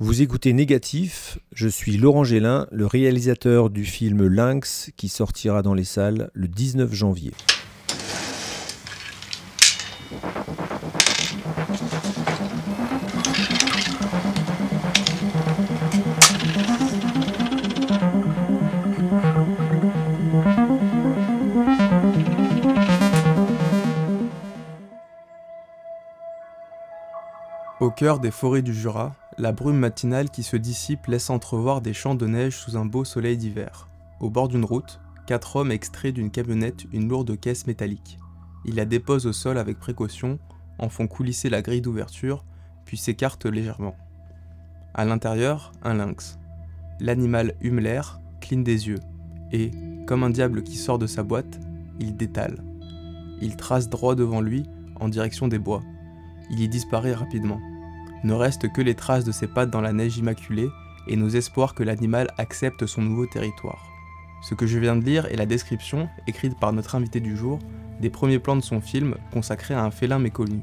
Vous écoutez Négatif, je suis Laurent Gélin, le réalisateur du film Lynx qui sortira dans les salles le 19 janvier. Au cœur des forêts du Jura, la brume matinale qui se dissipe laisse entrevoir des champs de neige sous un beau soleil d'hiver. Au bord d'une route, quatre hommes extraient d'une camionnette une lourde caisse métallique. Ils la déposent au sol avec précaution, en font coulisser la grille d'ouverture, puis s'écartent légèrement. À l'intérieur, un lynx. L'animal hume l'air, cligne des yeux, et, comme un diable qui sort de sa boîte, il détale. Il trace droit devant lui, en direction des bois. Il y disparaît rapidement ne restent que les traces de ses pattes dans la neige immaculée et nos espoirs que l'animal accepte son nouveau territoire. Ce que je viens de lire est la description, écrite par notre invité du jour, des premiers plans de son film consacré à un félin méconnu.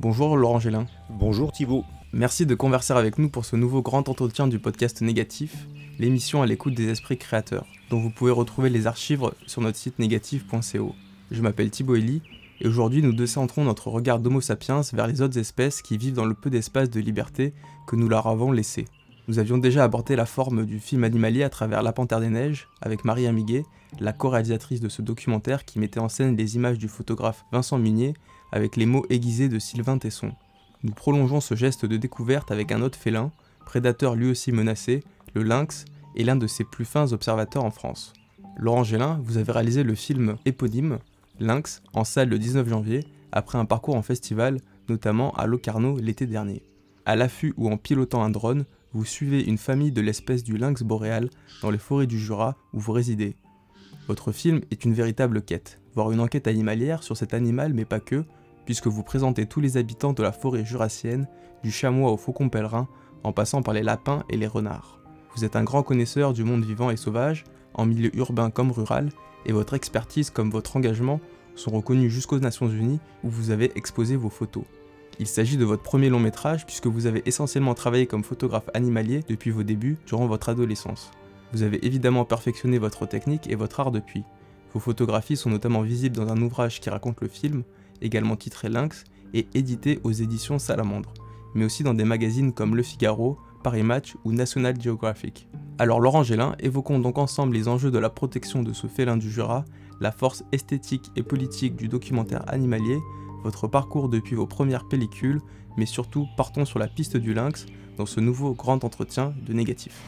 Bonjour Laurent Gélin. Bonjour Thibault. Merci de converser avec nous pour ce nouveau grand entretien du podcast Négatif, l'émission à l'écoute des esprits créateurs, dont vous pouvez retrouver les archives sur notre site négatif.co. Je m'appelle Thibaut Elie et aujourd'hui nous décentrons notre regard d'Homo sapiens vers les autres espèces qui vivent dans le peu d'espace de liberté que nous leur avons laissé. Nous avions déjà abordé la forme du film animalier à travers La Panthère des Neiges avec Marie Amiguet, la co-réalisatrice de ce documentaire qui mettait en scène les images du photographe Vincent Munier avec les mots aiguisés de Sylvain Tesson. Nous prolongeons ce geste de découverte avec un autre félin, prédateur lui aussi menacé, le lynx, et l'un de ses plus fins observateurs en France. Laurent Gélin, vous avez réalisé le film éponyme Lynx en salle le 19 janvier, après un parcours en festival, notamment à Locarno l'été dernier. À l'affût ou en pilotant un drone, vous suivez une famille de l'espèce du lynx boréal dans les forêts du Jura où vous résidez. Votre film est une véritable quête, voire une enquête animalière sur cet animal mais pas que, puisque vous présentez tous les habitants de la forêt jurassienne, du chamois au faucon pèlerin, en passant par les lapins et les renards. Vous êtes un grand connaisseur du monde vivant et sauvage, en milieu urbain comme rural, et votre expertise comme votre engagement sont reconnus jusqu'aux Nations Unies où vous avez exposé vos photos. Il s'agit de votre premier long métrage puisque vous avez essentiellement travaillé comme photographe animalier depuis vos débuts durant votre adolescence. Vous avez évidemment perfectionné votre technique et votre art depuis. Vos photographies sont notamment visibles dans un ouvrage qui raconte le film, également titré Lynx, et édité aux éditions Salamandre, mais aussi dans des magazines comme Le Figaro, Paris Match ou National Geographic. Alors Laurent Gélin, évoquons donc ensemble les enjeux de la protection de ce félin du Jura, la force esthétique et politique du documentaire animalier, votre parcours depuis vos premières pellicules, mais surtout partons sur la piste du lynx dans ce nouveau grand entretien de négatif.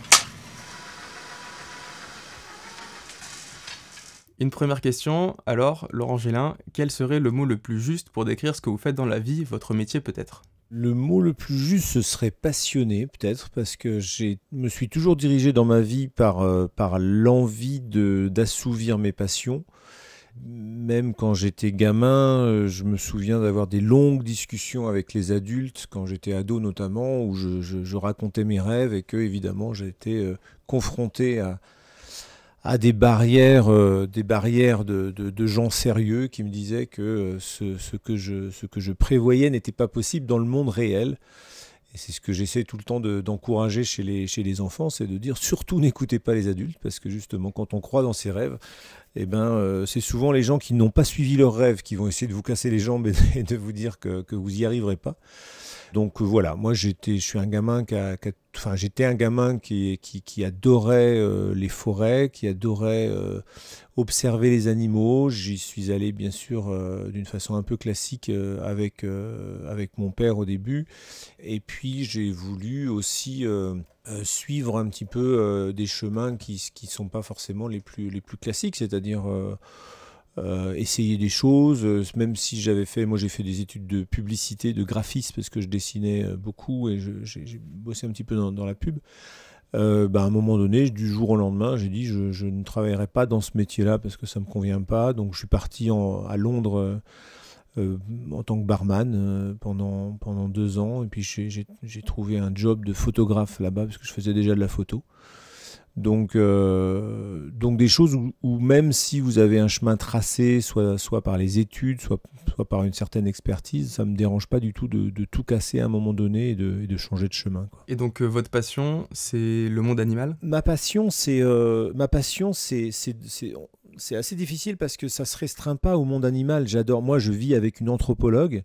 Une première question, alors, Laurent Gélin, quel serait le mot le plus juste pour décrire ce que vous faites dans la vie, votre métier peut-être le mot le plus juste, ce serait passionné, peut-être, parce que je me suis toujours dirigé dans ma vie par, euh, par l'envie d'assouvir mes passions. Même quand j'étais gamin, euh, je me souviens d'avoir des longues discussions avec les adultes, quand j'étais ado notamment, où je, racontais mes rêves et que, évidemment, j'ai été euh, confronté à, à des barrières, euh, des barrières de, gens sérieux qui me disaient que euh, ce, que, je, prévoyais n'était pas possible dans le monde réel. Et c'est ce que j'essaie tout le temps d'encourager chez, les, chez les enfants, c'est de dire surtout n'écoutez pas les adultes, parce que justement, quand on croit dans ses rêves, eh ben, euh, c'est souvent les gens qui n'ont pas suivi leurs rêves qui vont essayer de vous casser les jambes et de vous dire que, que vous n'y arriverez pas. Donc euh, voilà, moi j'étais, je suis un gamin qui enfin j'étais un gamin qui, adorait euh, les forêts, qui adorait euh, observer les animaux. J'y suis allé bien sûr d'une façon un peu classique avec, avec mon père au début. Et puis j'ai voulu aussi suivre un petit peu des chemins qui ne sont pas forcément les plus, les plus classiques, c'est-à-dire... Euh, essayer des choses, euh, même si j'avais fait, moi j'ai fait des études de publicité, de graphisme, parce que je dessinais euh, beaucoup et j'ai bossé un petit peu dans, la pub. Bah, à un moment donné, du jour au lendemain, j'ai dit je, ne travaillerai pas dans ce métier-là parce que ça ne me convient pas. Donc je suis parti à Londres en tant que barman pendant, pendant deux ans. Et puis j'ai trouvé un job de photographe là-bas parce que je faisais déjà de la photo. Donc, euh, donc des choses où, même si vous avez un chemin tracé, soit, par les études, soit, par une certaine expertise, ça ne me dérange pas du tout de, tout casser à un moment donné et de, changer de chemin. Et donc euh, votre passion, c'est le monde animal Ma passion, c'est... Euh, ma passion, c'est assez difficile parce que ça ne se restreint pas au monde animal. J'adore, moi je vis avec une anthropologue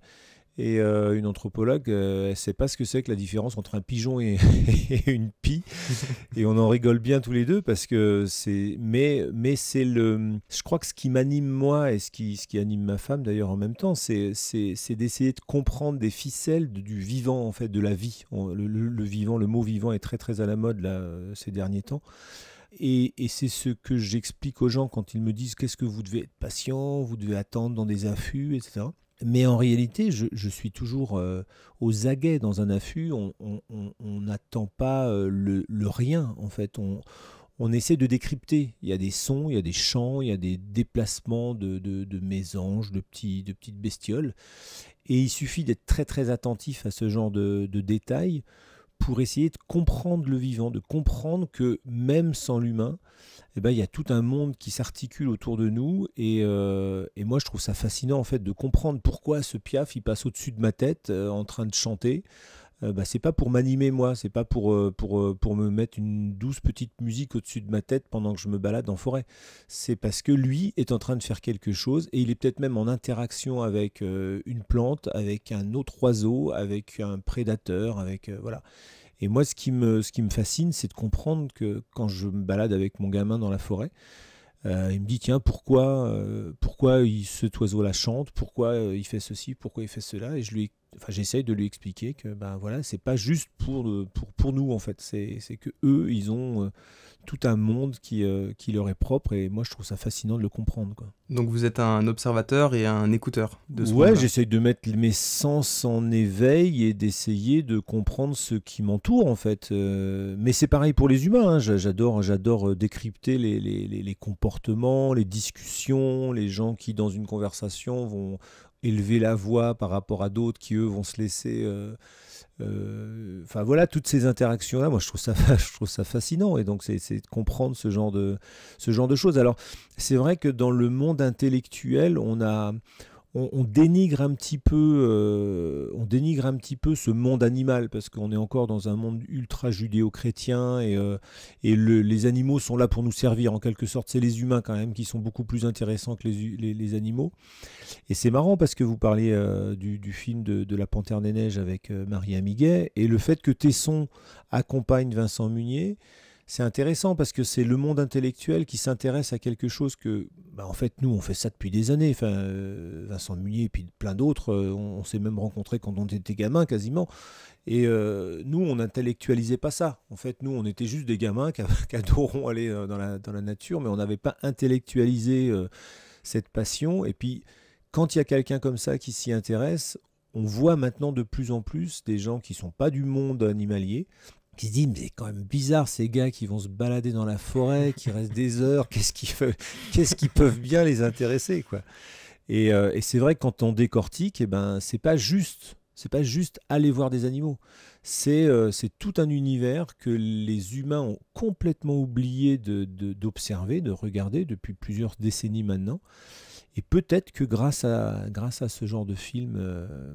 et euh, une anthropologue, euh, elle ne sait pas ce que c'est que la différence entre un pigeon et, une pie. et on en rigole bien tous les deux parce que c'est. Mais, mais c'est le. Je crois que ce qui m'anime moi et ce qui, ce qui anime ma femme d'ailleurs en même temps, c'est, c'est, d'essayer de comprendre des ficelles du vivant, en fait, de la vie. le, vivant, le mot vivant est très très à la mode là, euh, ces derniers temps. Et, et c'est ce que j'explique aux gens quand ils me disent qu'est-ce que vous devez être patient, vous devez attendre dans des affûts, etc. Mais en réalité, je, suis toujours euh, aux aguets dans un affût. On n'attend pas euh, le, rien, en fait. On, essaie de décrypter. Il y a des sons, il y a des chants, il y a des déplacements de, de, de mésanges, de, petites bestioles. Et il suffit d'être très très attentif à ce genre de détails pour essayer de comprendre le vivant, de comprendre que même sans l'humain, eh ben, il y a tout un monde qui s'articule autour de nous. Euh, et, moi, je trouve ça fascinant en fait de comprendre pourquoi ce piaf, il passe au-dessus de ma tête euh, en train de chanter. Euh, bah, c'est pas pour m'animer moi, c'est pas pour, euh, pour, euh, pour me mettre une douce petite musique au-dessus de ma tête pendant que je me balade en forêt. C'est parce que lui est en train de faire quelque chose et il est peut-être même en interaction avec une plante, avec un autre oiseau, avec un prédateur, avec voilà. Et moi, ce qui me, ce qui me fascine, c'est de comprendre que quand je me balade avec mon gamin dans la forêt, il me dit tiens pourquoi pourquoi il, cet oiseau la chante pourquoi il fait ceci pourquoi il fait cela et je lui enfin j'essaye de lui expliquer que ben voilà c'est pas juste pour, euh, pour, pour nous en fait c'est que eux ils ont euh, tout un monde qui, euh, qui leur est propre et moi je trouve ça fascinant de le comprendre quoi. Donc vous êtes un observateur et un écouteur de ce Ouais, j'essaye de mettre mes sens en éveil et d'essayer de comprendre ce qui m'entoure en fait. mais c'est pareil pour les humains, hein. j'adore j'adore décrypter les, les, les, les comportements, les discussions, les gens qui dans une conversation vont élever la voix par rapport à d'autres qui, eux, vont se laisser... Euh, euh, enfin, voilà, toutes ces interactions-là, moi, je trouve, ça, je trouve ça fascinant. Et donc, c'est de comprendre ce genre de, ce genre de choses. Alors, c'est vrai que dans le monde intellectuel, on a on, dénigre un petit peu, euh, on dénigre un petit peu ce monde animal parce qu'on est encore dans un monde ultra judéo-chrétien et, euh, les animaux sont là pour nous servir en quelque sorte. C'est les humains quand même qui sont beaucoup plus intéressants que les, animaux. Et c'est marrant parce que vous parlez euh, du, film de, La Panthère des Neiges avec Marie Amiguet et le fait que Tesson accompagne Vincent Munier c'est intéressant parce que c'est le monde intellectuel qui s'intéresse à quelque chose que, bah, en fait, nous, on fait ça depuis des années. Enfin, euh, Vincent Munier et puis plein d'autres, euh, on, s'est même rencontrés quand on était gamins quasiment. Et euh, nous, on n'intellectualisait pas ça. En fait, nous, on était juste des gamins qui, qui aller dans la, dans la, nature, mais on n'avait pas intellectualisé cette passion. Et puis, quand il y a quelqu'un comme ça qui s'y intéresse, on voit maintenant de plus en plus des gens qui ne sont pas du monde animalier, qui se dit mais c'est quand même bizarre ces gars qui vont se balader dans la forêt, qui restent des heures, qu'est-ce qu'est-ce qui peuvent bien les intéresser quoi. Euh, et, c'est vrai que quand on décortique, et eh n'est ben c'est pas juste, c'est pas juste aller voir des animaux. C'est euh, tout un univers que les humains ont complètement oublié d'observer, de, regarder depuis plusieurs décennies maintenant. Et peut-être que grâce à, grâce à ce genre de film, euh,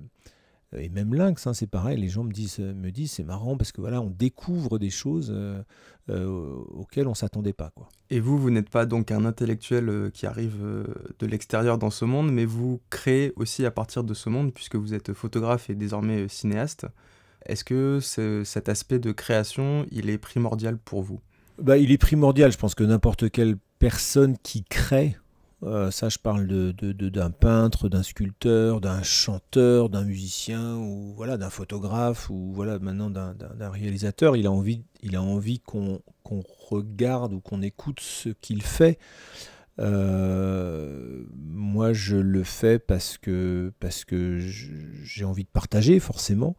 euh, et même lynx, hein, c'est pareil, les gens me disent, euh, me disent c'est marrant parce que voilà, on découvre des choses euh, auxquelles on s'attendait pas. Quoi. Et vous, vous n'êtes pas donc un intellectuel qui arrive de l'extérieur dans ce monde, mais vous créez aussi à partir de ce monde, puisque vous êtes photographe et désormais cinéaste. Est-ce que cet aspect de création, il est primordial pour vous bah, Il est primordial, je pense que n'importe quelle personne qui crée euh, ça, je parle d'un de, peintre, d'un sculpteur, d'un chanteur, d'un musicien, ou voilà, d'un photographe, ou voilà, maintenant d'un réalisateur. Il a envie, il a envie qu'on regarde ou qu'on écoute ce qu'il fait. Euh, moi, je le fais parce que, parce que j'ai envie de partager, forcément,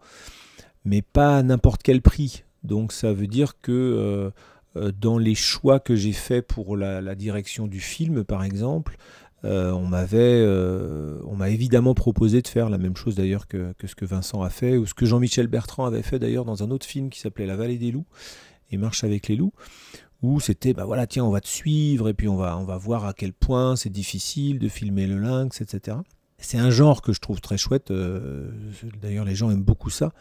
mais pas à n'importe quel prix. Donc, ça veut dire que euh, euh, dans les choix que j'ai faits pour la, direction du film, par exemple, euh, on m'avait, euh, on m'a évidemment proposé de faire la même chose d'ailleurs que, ce que Vincent a fait, ou ce que Jean-Michel Bertrand avait fait d'ailleurs dans un autre film qui s'appelait La Vallée des Loups et Marche avec les Loups, où c'était, bah voilà, tiens, on va te suivre et puis on va, on va voir à quel point c'est difficile de filmer le lynx, etc. C'est un genre que je trouve très chouette. d'ailleurs, les gens aiment beaucoup ça.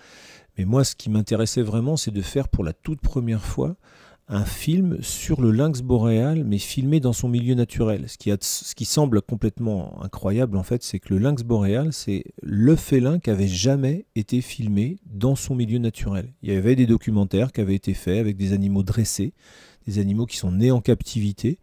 Mais moi, ce qui m'intéressait vraiment, c'est de faire pour la toute première fois un film sur le lynx boréal, mais filmé dans son milieu naturel. Ce qui, a, ce qui semble complètement incroyable, en fait, c'est que le lynx boréal, c'est le félin qui avait jamais été filmé dans son milieu naturel. Il y avait des documentaires qui avaient été faits avec des animaux dressés, des animaux qui sont nés en captivité,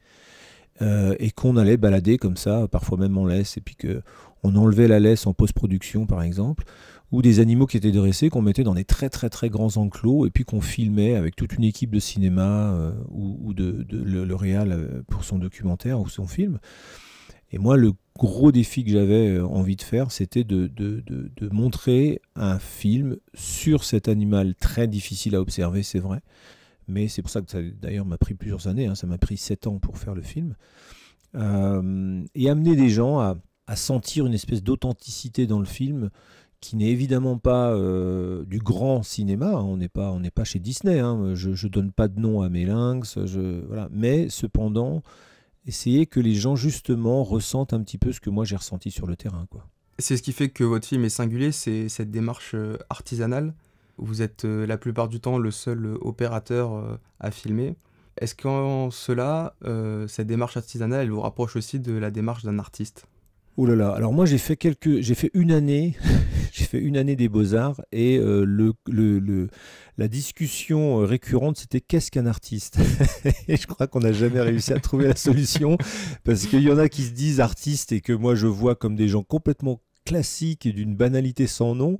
euh, et qu'on allait balader comme ça, parfois même en laisse, et puis que on enlevait la laisse en post-production, par exemple ou des animaux qui étaient dressés, qu'on mettait dans des très très très grands enclos, et puis qu'on filmait avec toute une équipe de cinéma euh, ou, de, L'Oréal euh, pour son documentaire ou son film. Et moi, le gros défi que j'avais euh, envie de faire, c'était de, montrer un film sur cet animal très difficile à observer, c'est vrai. Mais c'est pour ça que ça, d'ailleurs, m'a pris plusieurs années. Hein, ça m'a pris sept ans pour faire le film. et amener des gens à, à sentir une espèce d'authenticité dans le film qui n'est évidemment pas euh, du grand cinéma. Hein. On n'est pas, pas chez Disney. Hein. Je, ne donne pas de nom à mes lynx. Mais cependant, essayer que les gens justement ressentent un petit peu ce que moi j'ai ressenti sur le terrain, C'est ce qui fait que votre film est singulier, c'est cette démarche euh, artisanale. Vous êtes euh, la plupart du temps le seul opérateur à filmer. Est-ce qu'en cela, cette démarche artisanale, elle vous rapproche aussi de la démarche d'un artiste Oh là là. Alors moi j'ai fait quelques, j'ai fait une année, j'ai fait une année des beaux arts et euh, la discussion euh, récurrente c'était qu'est-ce qu'un artiste Et je crois qu'on n'a jamais réussi à trouver la solution parce qu'il y en a qui se disent artistes et que moi je vois comme des gens complètement classique et d'une banalité sans nom.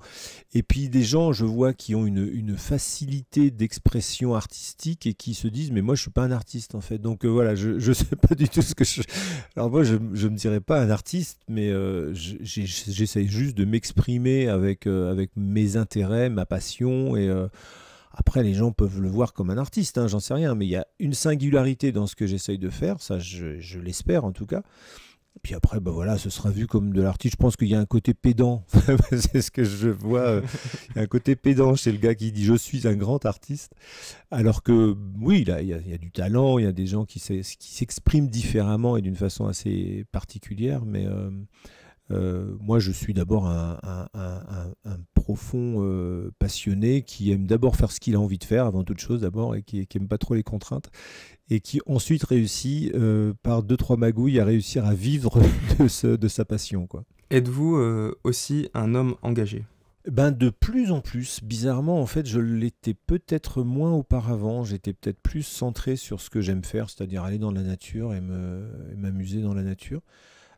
Et puis des gens, je vois, qui ont une, facilité d'expression artistique et qui se disent mais moi je suis pas un artiste en fait. Donc euh, voilà, je ne sais pas du tout ce que je. Alors moi je ne me dirais pas un artiste, mais euh, j'essaye juste de m'exprimer avec euh, avec mes intérêts, ma passion et après, les gens peuvent le voir comme un artiste, hein, j'en sais rien, mais il y a une singularité dans ce que j'essaye de faire, ça je l'espère en tout cas puis après, bah voilà, ce sera vu comme de l'artiste. Je pense qu'il y a un côté pédant. c'est ce que je vois. Euh, il y a un côté pédant chez le gars qui dit je suis un grand artiste. Alors que oui, il, y a, du talent, il y a des gens qui s'expriment différemment et d'une façon assez particulière. Mais euh, euh, moi, je suis d'abord un, profond passionné qui aime d'abord faire ce qu'il a envie de faire, avant toute chose d'abord, et qui, n'aime pas trop les contraintes et qui ensuite réussit euh, par deux trois magouilles à réussir à vivre de, sa passion quoi. Êtes-vous euh, aussi un homme engagé ben de plus en plus, bizarrement en fait, je l'étais peut-être moins auparavant, j'étais peut-être plus centré sur ce que j'aime faire, c'est-à-dire aller dans la nature et m'amuser dans la nature.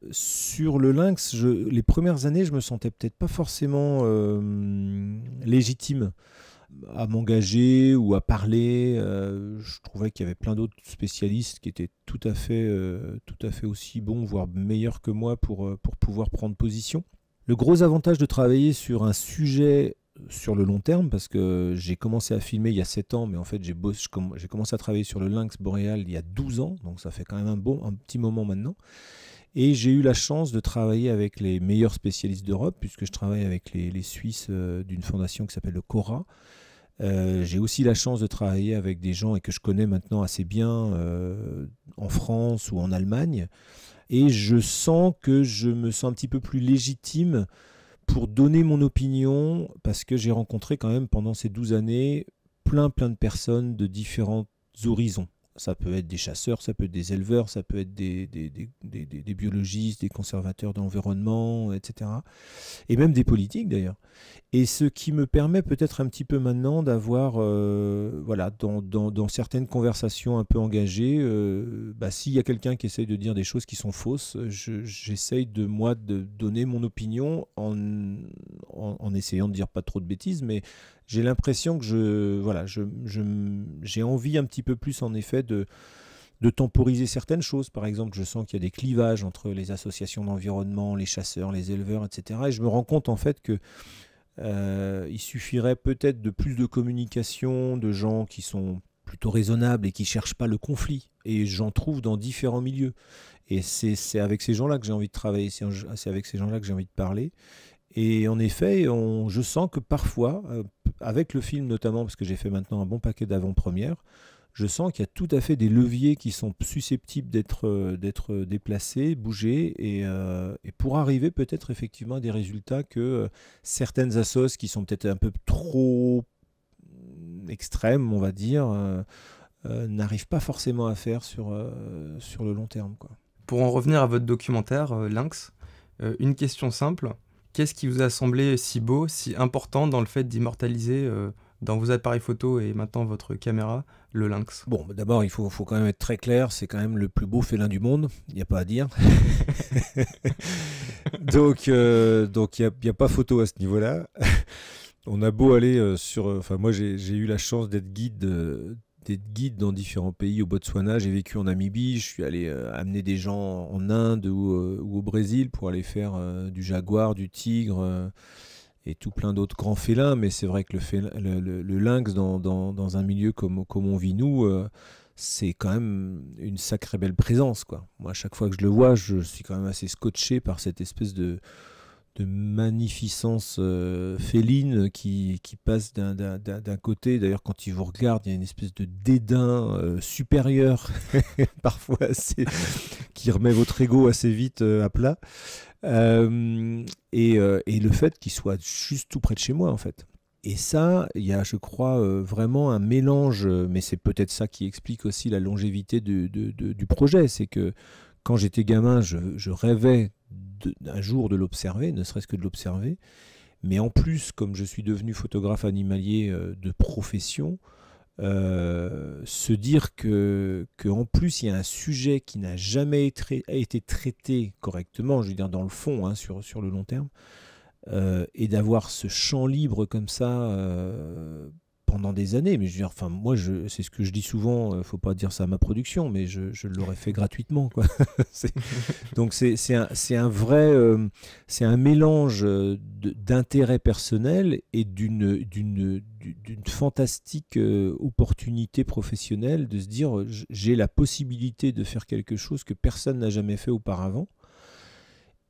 Sur le lynx, les premières années, je me sentais peut-être pas forcément euh, légitime à m'engager ou à parler. Euh, je trouvais qu'il y avait plein d'autres spécialistes qui étaient tout à fait, euh, tout à fait aussi bons, voire meilleurs que moi pour, euh, pour pouvoir prendre position. Le gros avantage de travailler sur un sujet sur le long terme, parce que j'ai commencé à filmer il y a 7 ans, mais en fait j'ai commencé à travailler sur le lynx boréal il y a 12 ans, donc ça fait quand même un, bon, un petit moment maintenant. Et j'ai eu la chance de travailler avec les meilleurs spécialistes d'Europe, puisque je travaille avec les, les Suisses d'une fondation qui s'appelle le Cora, euh, j'ai aussi la chance de travailler avec des gens et que je connais maintenant assez bien euh, en France ou en Allemagne. Et je sens que je me sens un petit peu plus légitime pour donner mon opinion parce que j'ai rencontré quand même pendant ces 12 années plein plein de personnes de différents horizons. Ça peut être des chasseurs, ça peut être des éleveurs, ça peut être des, des, des, des biologistes, des conservateurs d'environnement, etc. Et même des politiques d'ailleurs. Et ce qui me permet peut-être un petit peu maintenant d'avoir, euh, voilà, dans, dans, dans, certaines conversations un peu engagées, euh, bah, s'il y a quelqu'un qui essaye de dire des choses qui sont fausses, j'essaye de moi de donner mon opinion en, en, en essayant de dire pas trop de bêtises, mais j'ai l'impression que je voilà, j'ai je, j'ai envie un petit peu plus en effet de de temporiser certaines choses. Par exemple, je sens qu'il y a des clivages entre les associations d'environnement, les chasseurs, les éleveurs, etc. Et je me rends compte en fait que euh, il suffirait peut-être de plus de communication, de gens qui sont plutôt raisonnables et qui cherchent pas le conflit. Et j'en trouve dans différents milieux. Et c'est avec ces gens-là que j'ai envie de travailler, c'est avec ces gens-là que j'ai envie de parler. Et en effet, on, je sens que parfois, euh, avec le film notamment, parce que j'ai fait maintenant un bon paquet d'avant-premières, je sens qu'il y a tout à fait des leviers qui sont susceptibles d'être euh, euh, déplacés, bougés, et, pour arriver peut-être effectivement à des résultats que certaines assos qui sont peut-être un peu trop extrêmes, on va dire, n'arrivent pas forcément à faire sur, sur le long terme. Quoi. Pour en revenir à votre documentaire, Lynx, une question simple. Qu'est-ce qui vous a semblé si beau, si important dans le fait d'immortaliser euh, dans vos appareils photo et maintenant votre caméra, le lynx Bon, bah, d'abord, il faut, quand même être très clair, c'est quand même le plus beau félin du monde, il n'y a pas à dire. Euh, donc, il n'y a, a, pas photo à ce niveau-là. On a beau aller euh, sur... Enfin, moi, j'ai eu la chance d'être guide de guide dans différents pays. Au Botswana, j'ai vécu en Namibie. Je suis allé euh, amener des gens en Inde ou, euh, au Brésil pour aller faire euh, du jaguar, du tigre et tout plein d'autres grands félins. Mais c'est vrai que le, lynx, dans, un milieu comme, on vit nous, c'est quand même une sacrée belle présence. Quoi. Moi, à chaque fois que je le vois, je suis quand même assez scotché par cette espèce de de magnificence euh, féline qui, passe d'un côté. D'ailleurs, quand il vous regarde il y a une espèce de dédain euh, supérieur, parfois qui remet votre ego assez vite euh, à plat. Et, le fait qu'il soit juste tout près de chez moi, en fait. Et ça, il y a, je crois, vraiment un mélange, mais c'est peut-être ça qui explique aussi la longévité de du projet, c'est que quand j'étais gamin, je, rêvais un jour de l'observer, ne serait-ce que de l'observer. Mais en plus, comme je suis devenu photographe animalier euh, de profession, euh, se dire que, que, en plus il y a un sujet qui n'a jamais été, traité correctement, je veux dire dans le fond, hein, sur, sur le long terme, euh, et d'avoir ce champ libre comme ça pendant des années. Mais je veux dire, enfin, moi, je, c'est ce que je dis souvent, euh, faut pas dire ça à ma production, mais je, l'aurais fait gratuitement. Quoi. donc, c'est, c'est, un, vrai. Euh, c'est un mélange euh, d'intérêt personnel et d'une, d'une, d'une fantastique opportunité professionnelle de se dire j'ai la possibilité de faire quelque chose que personne n'a jamais fait auparavant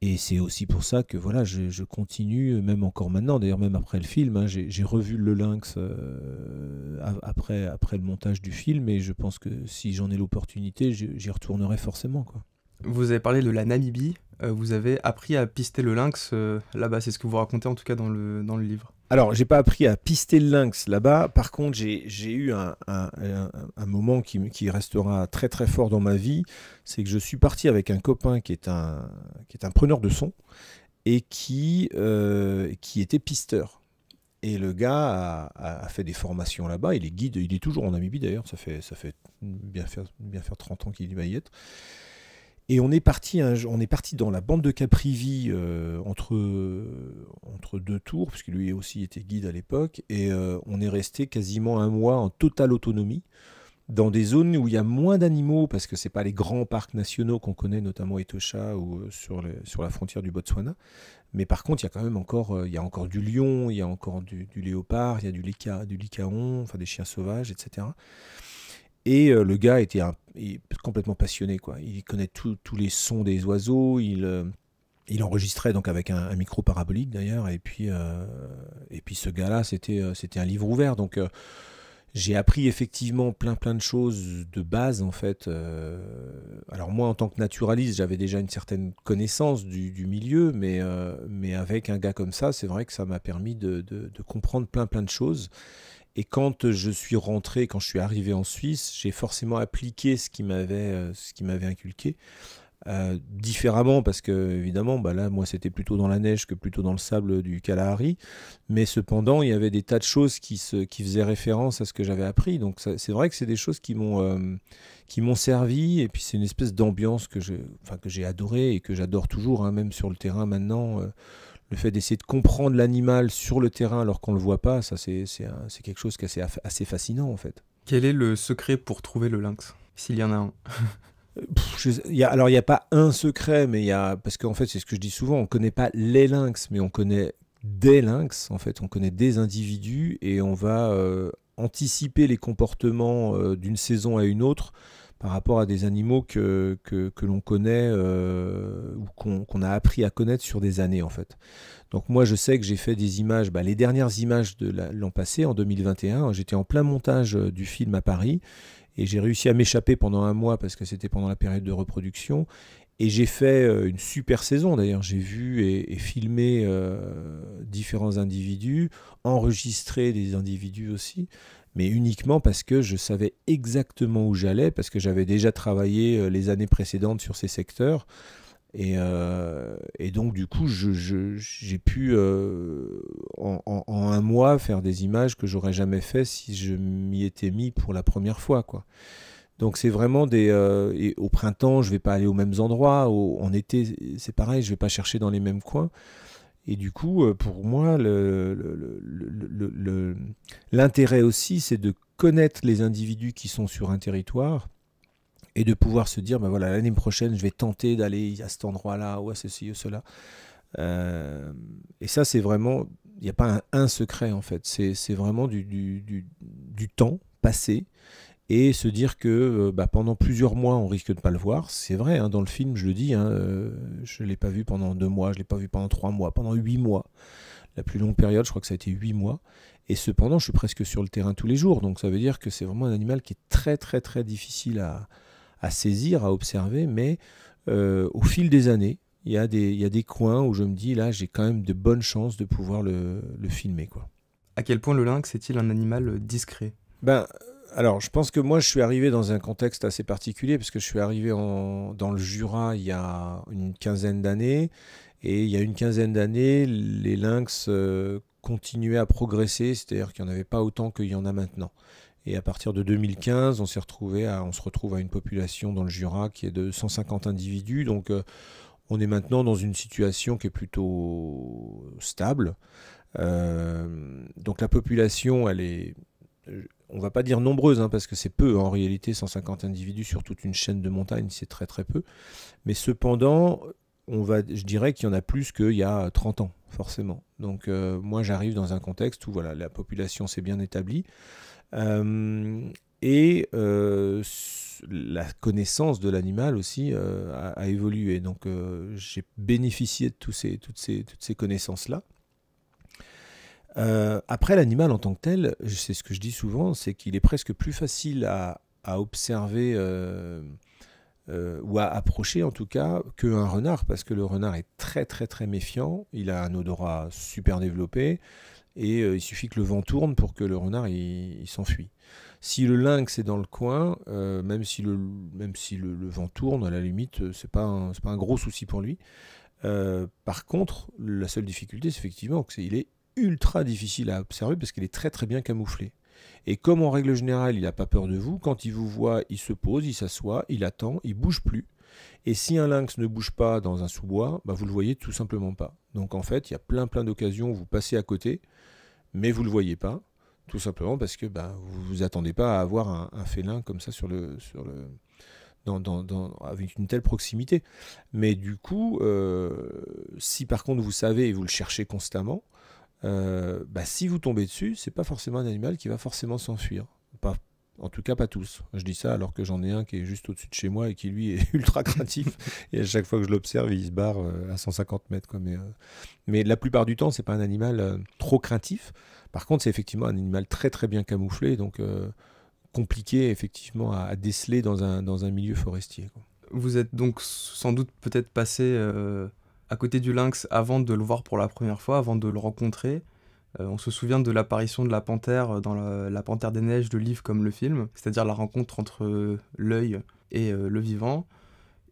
et c'est aussi pour ça que voilà, je, continue, euh, même encore maintenant, d'ailleurs même après le film, hein, j'ai revu le lynx euh, après, après le montage du film, et je pense que si j'en ai l'opportunité, j'y retournerai forcément. Quoi. Vous avez parlé de la Namibie, euh, vous avez appris à pister le lynx là-bas, c'est ce que vous racontez en tout cas dans le, dans le livre. Alors, j'ai pas appris à pister le lynx là-bas. Par contre, j'ai eu un, moment qui, restera très très fort dans ma vie. C'est que je suis parti avec un copain qui est un, qui est un preneur de son et qui, euh, qui était pisteur. Et le gars a, fait des formations là-bas. Il est guide, il est toujours en Namibie d'ailleurs. Ça fait, ça fait bien, faire, bien faire 30 ans qu'il va y être. Et on est parti, on est parti dans la bande de Caprivi euh, entre, entre deux tours, puisque lui aussi était guide à l'époque, et euh, on est resté quasiment un mois en totale autonomie dans des zones où il y a moins d'animaux, parce que ce pas les grands parcs nationaux qu'on connaît, notamment Etosha ou euh, sur, sur la frontière du Botswana. Mais par contre, il y a quand même encore, il y a encore du lion, il y a encore du, du léopard, il y a du, lica, du licaon, enfin des chiens sauvages, etc. Et euh, le gars était complètement passionné, quoi. Il connaît tous les sons des oiseaux, il, euh, il enregistrait donc avec un, micro parabolique d'ailleurs, et puis, euh, et puis ce gars-là, c'était un livre ouvert, donc j'ai appris effectivement plein plein de choses de base en fait. alors moi en tant que naturaliste j'avais déjà une certaine connaissance du, milieu, mais, mais avec un gars comme ça c'est vrai que ça m'a permis de, de, de, comprendre plein plein de choses. Et quand euh, je suis rentré, quand je suis arrivé en Suisse, j'ai forcément appliqué ce qui m'avait, euh, ce qui m'avait inculqué. Euh, différemment parce que évidemment bah là moi c'était plutôt dans la neige que plutôt dans le sable du Kalahari mais cependant il y avait des tas de choses qui, se, qui faisaient référence à ce que j'avais appris donc c'est vrai que c'est des choses qui m'ont qui m'ont servi et puis c'est une espèce d'ambiance que j'ai enfin, adorée et que j'adore toujours hein, même sur le terrain maintenant le fait d'essayer de comprendre l'animal sur le terrain alors qu'on ne le voit pas, ça c'est quelque chose qui est assez, fascinant en fait. Quel est le secret pour trouver le lynx, s'il y en a un euh, alors, il n'y a pas un secret, mais il y a. Parce qu'en fait, c'est ce que je dis souvent, on ne connaît pas les lynx, mais on connaît des lynx, en fait, on connaît des individus et on va euh, anticiper les comportements euh, d'une saison à une autre par rapport à des animaux que, l'on connaît euh, ou qu'on a appris à connaître sur des années en fait. Donc moi je sais que j'ai fait des images, bah, les dernières images de l'an passé, en 2021, hein, j'étais en plein montage euh, du film à Paris et j'ai réussi à m'échapper pendant un mois parce que c'était pendant la période de reproduction. Et j'ai fait euh, une super saison d'ailleurs. J'ai vu et, filmé différents individus, enregistré des individus aussi mais uniquement parce que je savais exactement où j'allais, parce que j'avais déjà travaillé euh, les années précédentes sur ces secteurs. Et, euh, et donc, du coup, j'ai pu, euh, en, un mois, faire des images que j'aurais jamais fait si je m'y étais mis pour la première fois. Quoi. Donc, c'est vraiment des. au printemps, je ne vais pas aller aux mêmes endroits. en été, c'est pareil, je ne vais pas chercher dans les mêmes coins. Et du coup, euh, pour moi, l'intérêt aussi, c'est de connaître les individus qui sont sur un territoire et de pouvoir se dire, ben voilà, l'année prochaine, je vais tenter d'aller à cet endroit-là, ou à ceci, ou cela. Euh, et ça, c'est vraiment, il n'y a pas un, secret en fait, c'est vraiment du temps passé et se dire que euh, bah, pendant plusieurs mois on risque de pas le voir, c'est vrai, hein, dans le film je le dis, hein, euh, je ne l'ai pas vu pendant deux mois, je ne l'ai pas vu pendant trois mois, pendant huit mois. La plus longue période, je crois que ça a été huit mois. Et cependant, je suis presque sur le terrain tous les jours. Donc ça veut dire que c'est vraiment un animal qui est très très très difficile à, saisir, à observer. Mais euh, au fil des années, il y, a des, des coins où je me dis, là, j'ai quand même de bonnes chances de pouvoir le, filmer. quoi. À quel point le lynx est-il un animal discret ben, alors, je pense que moi, je suis arrivé dans un contexte assez particulier, parce que je suis arrivé dans le Jura il y a une quinzaine d'années. Et il y a une quinzaine d'années, les lynx euh, continuaient à progresser, c'est-à-dire qu'il n'y en avait pas autant qu'il y en a maintenant. Et à partir de 2015, on s'est retrouvé à, on se retrouve à une population dans le Jura qui est de 150 individus. Donc, euh, on est maintenant dans une situation qui est plutôt stable. Euh, donc, la population, elle est on va pas dire nombreuses, hein, parce que c'est peu en réalité, 150 individus sur toute une chaîne de montagnes, c'est très très peu. Mais cependant, on va, je dirais qu'il y en a plus qu'il y a 30 ans, forcément. Donc euh, moi, j'arrive dans un contexte où voilà, la population s'est bien établie. Euh, et euh, la connaissance de l'animal aussi a, évolué. Donc j'ai bénéficié de tous toutes ces, toutes ces connaissances-là. Euh, après, l'animal en tant que tel, c'est ce que je dis souvent, c'est qu'il est presque plus facile à, observer euh, euh, ou à approcher en tout cas qu'un renard, parce que le renard est très très très méfiant, il a un odorat super développé, et il suffit que le vent tourne pour que le renard il, s'enfuit. Si le lynx est dans le coin, même si, le, même si le, vent tourne, à la limite, c'est pas un, pas un gros souci pour lui. par contre, la seule difficulté, c'est effectivement qu'il est ultra difficile à observer parce qu'il est très très bien camouflé. Et comme en règle générale, il n'a pas peur de vous, quand il vous voit, il se pose, il s'assoit, il attend, il bouge plus. Et si un lynx ne bouge pas dans un sous-bois, bah vous le voyez tout simplement pas. Donc en fait, il y a plein plein d'occasions où vous passez à côté, mais vous le voyez pas, tout simplement parce que bah, vous vous attendez pas à avoir un, félin comme ça sur le, sur le, avec une telle proximité. Mais du coup, euh, si par contre vous savez et vous le cherchez constamment, euh, bah, si vous tombez dessus, c'est pas forcément un animal qui va forcément s'enfuir. Pas, en tout cas, pas tous. Je dis ça alors que j'en ai un qui est juste au-dessus de chez moi et qui, lui, est ultra craintif. et à chaque fois que je l'observe, il se barre euh, à 150 mètres. Euh, mais, la plupart du temps, c'est pas un animal trop craintif. Par contre, c'est effectivement un animal très, très bien camouflé. Donc, compliqué, effectivement, à, déceler dans un, milieu forestier. Vous êtes donc sans doute peut-être passé à côté du lynx avant de le voir pour la première fois, avant de le rencontrer. Euh, on se souvient de l'apparition de la panthère euh, dans la, la, Panthère des Neiges, le livre comme le film, c'est-à-dire la rencontre entre euh, l'œil et le vivant.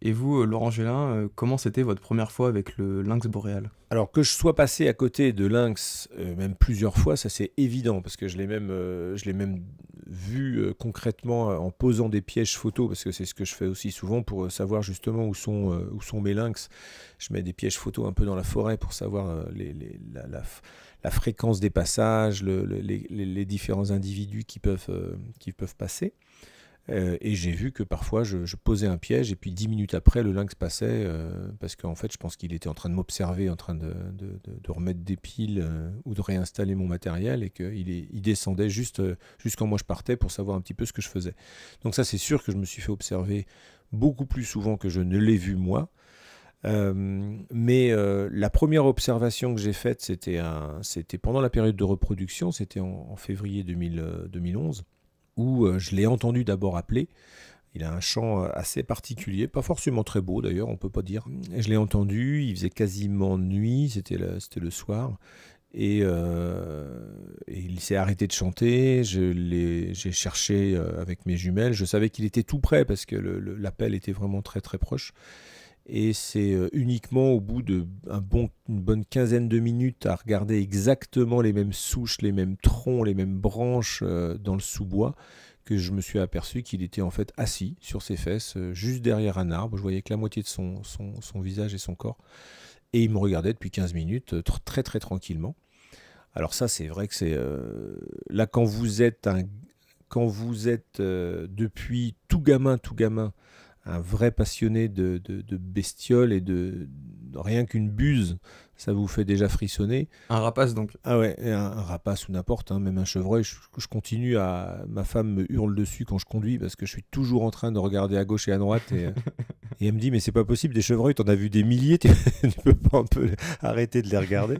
Et vous, euh, Laurent Gélin, euh, comment c'était votre première fois avec le lynx boréal Alors que je sois passé à côté de lynx euh, même plusieurs fois, ça c'est évident parce que je l'ai même, je l'ai même vu concrètement en posant des pièges photos parce que c'est ce que je fais aussi souvent pour savoir justement où sont, où sont mes lynx. Je mets des pièges photos un peu dans la forêt pour savoir la, fréquence des passages, les, les, différents individus qui peuvent, qui peuvent passer. Euh, et j'ai vu que parfois je, posais un piège et puis dix minutes après le lynx passait euh, parce qu'en fait je pense qu'il était en train de m'observer, en train de, remettre des piles euh, ou de réinstaller mon matériel et qu'il descendait juste, quand moi je partais pour savoir un petit peu ce que je faisais. Donc ça c'est sûr que je me suis fait observer beaucoup plus souvent que je ne l'ai vu moi. mais la première observation que j'ai faite, c'était pendant la période de reproduction, c'était en, février 2011 où euh, je l'ai entendu d'abord appeler. Il a un chant euh, assez particulier, pas forcément très beau d'ailleurs, on peut pas dire. Je l'ai entendu, il faisait quasiment nuit, c'était le, le soir. Et, euh, et, il s'est arrêté de chanter. J'ai cherché avec mes jumelles. Je savais qu'il était tout près parce que l'appel était vraiment très très proche et c'est euh, uniquement au bout d'une bonne quinzaine de minutes à regarder exactement les mêmes souches, les mêmes troncs, les mêmes branches euh, dans le sous-bois que je me suis aperçu qu'il était en fait assis sur ses fesses, euh, juste derrière un arbre. Je voyais que la moitié de son, visage et son corps. Et il me regardait depuis 15 minutes, très très tranquillement. Alors ça, c'est vrai que c'est... là, quand vous êtes, un, quand vous êtes depuis tout gamin, tout gamin, un vrai passionné de, bestioles et de, rien qu'une buse, ça vous fait déjà frissonner. Un rapace donc. Ah ouais, un, rapace ou n'importe, hein, même un chevreuil. Je, continue à, ma femme me hurle dessus quand je conduis parce que je suis toujours en train de regarder à gauche et à droite et, elle me dit mais c'est pas possible des chevreuils, t'en as vu des milliers, tu peux pas arrêter de les regarder.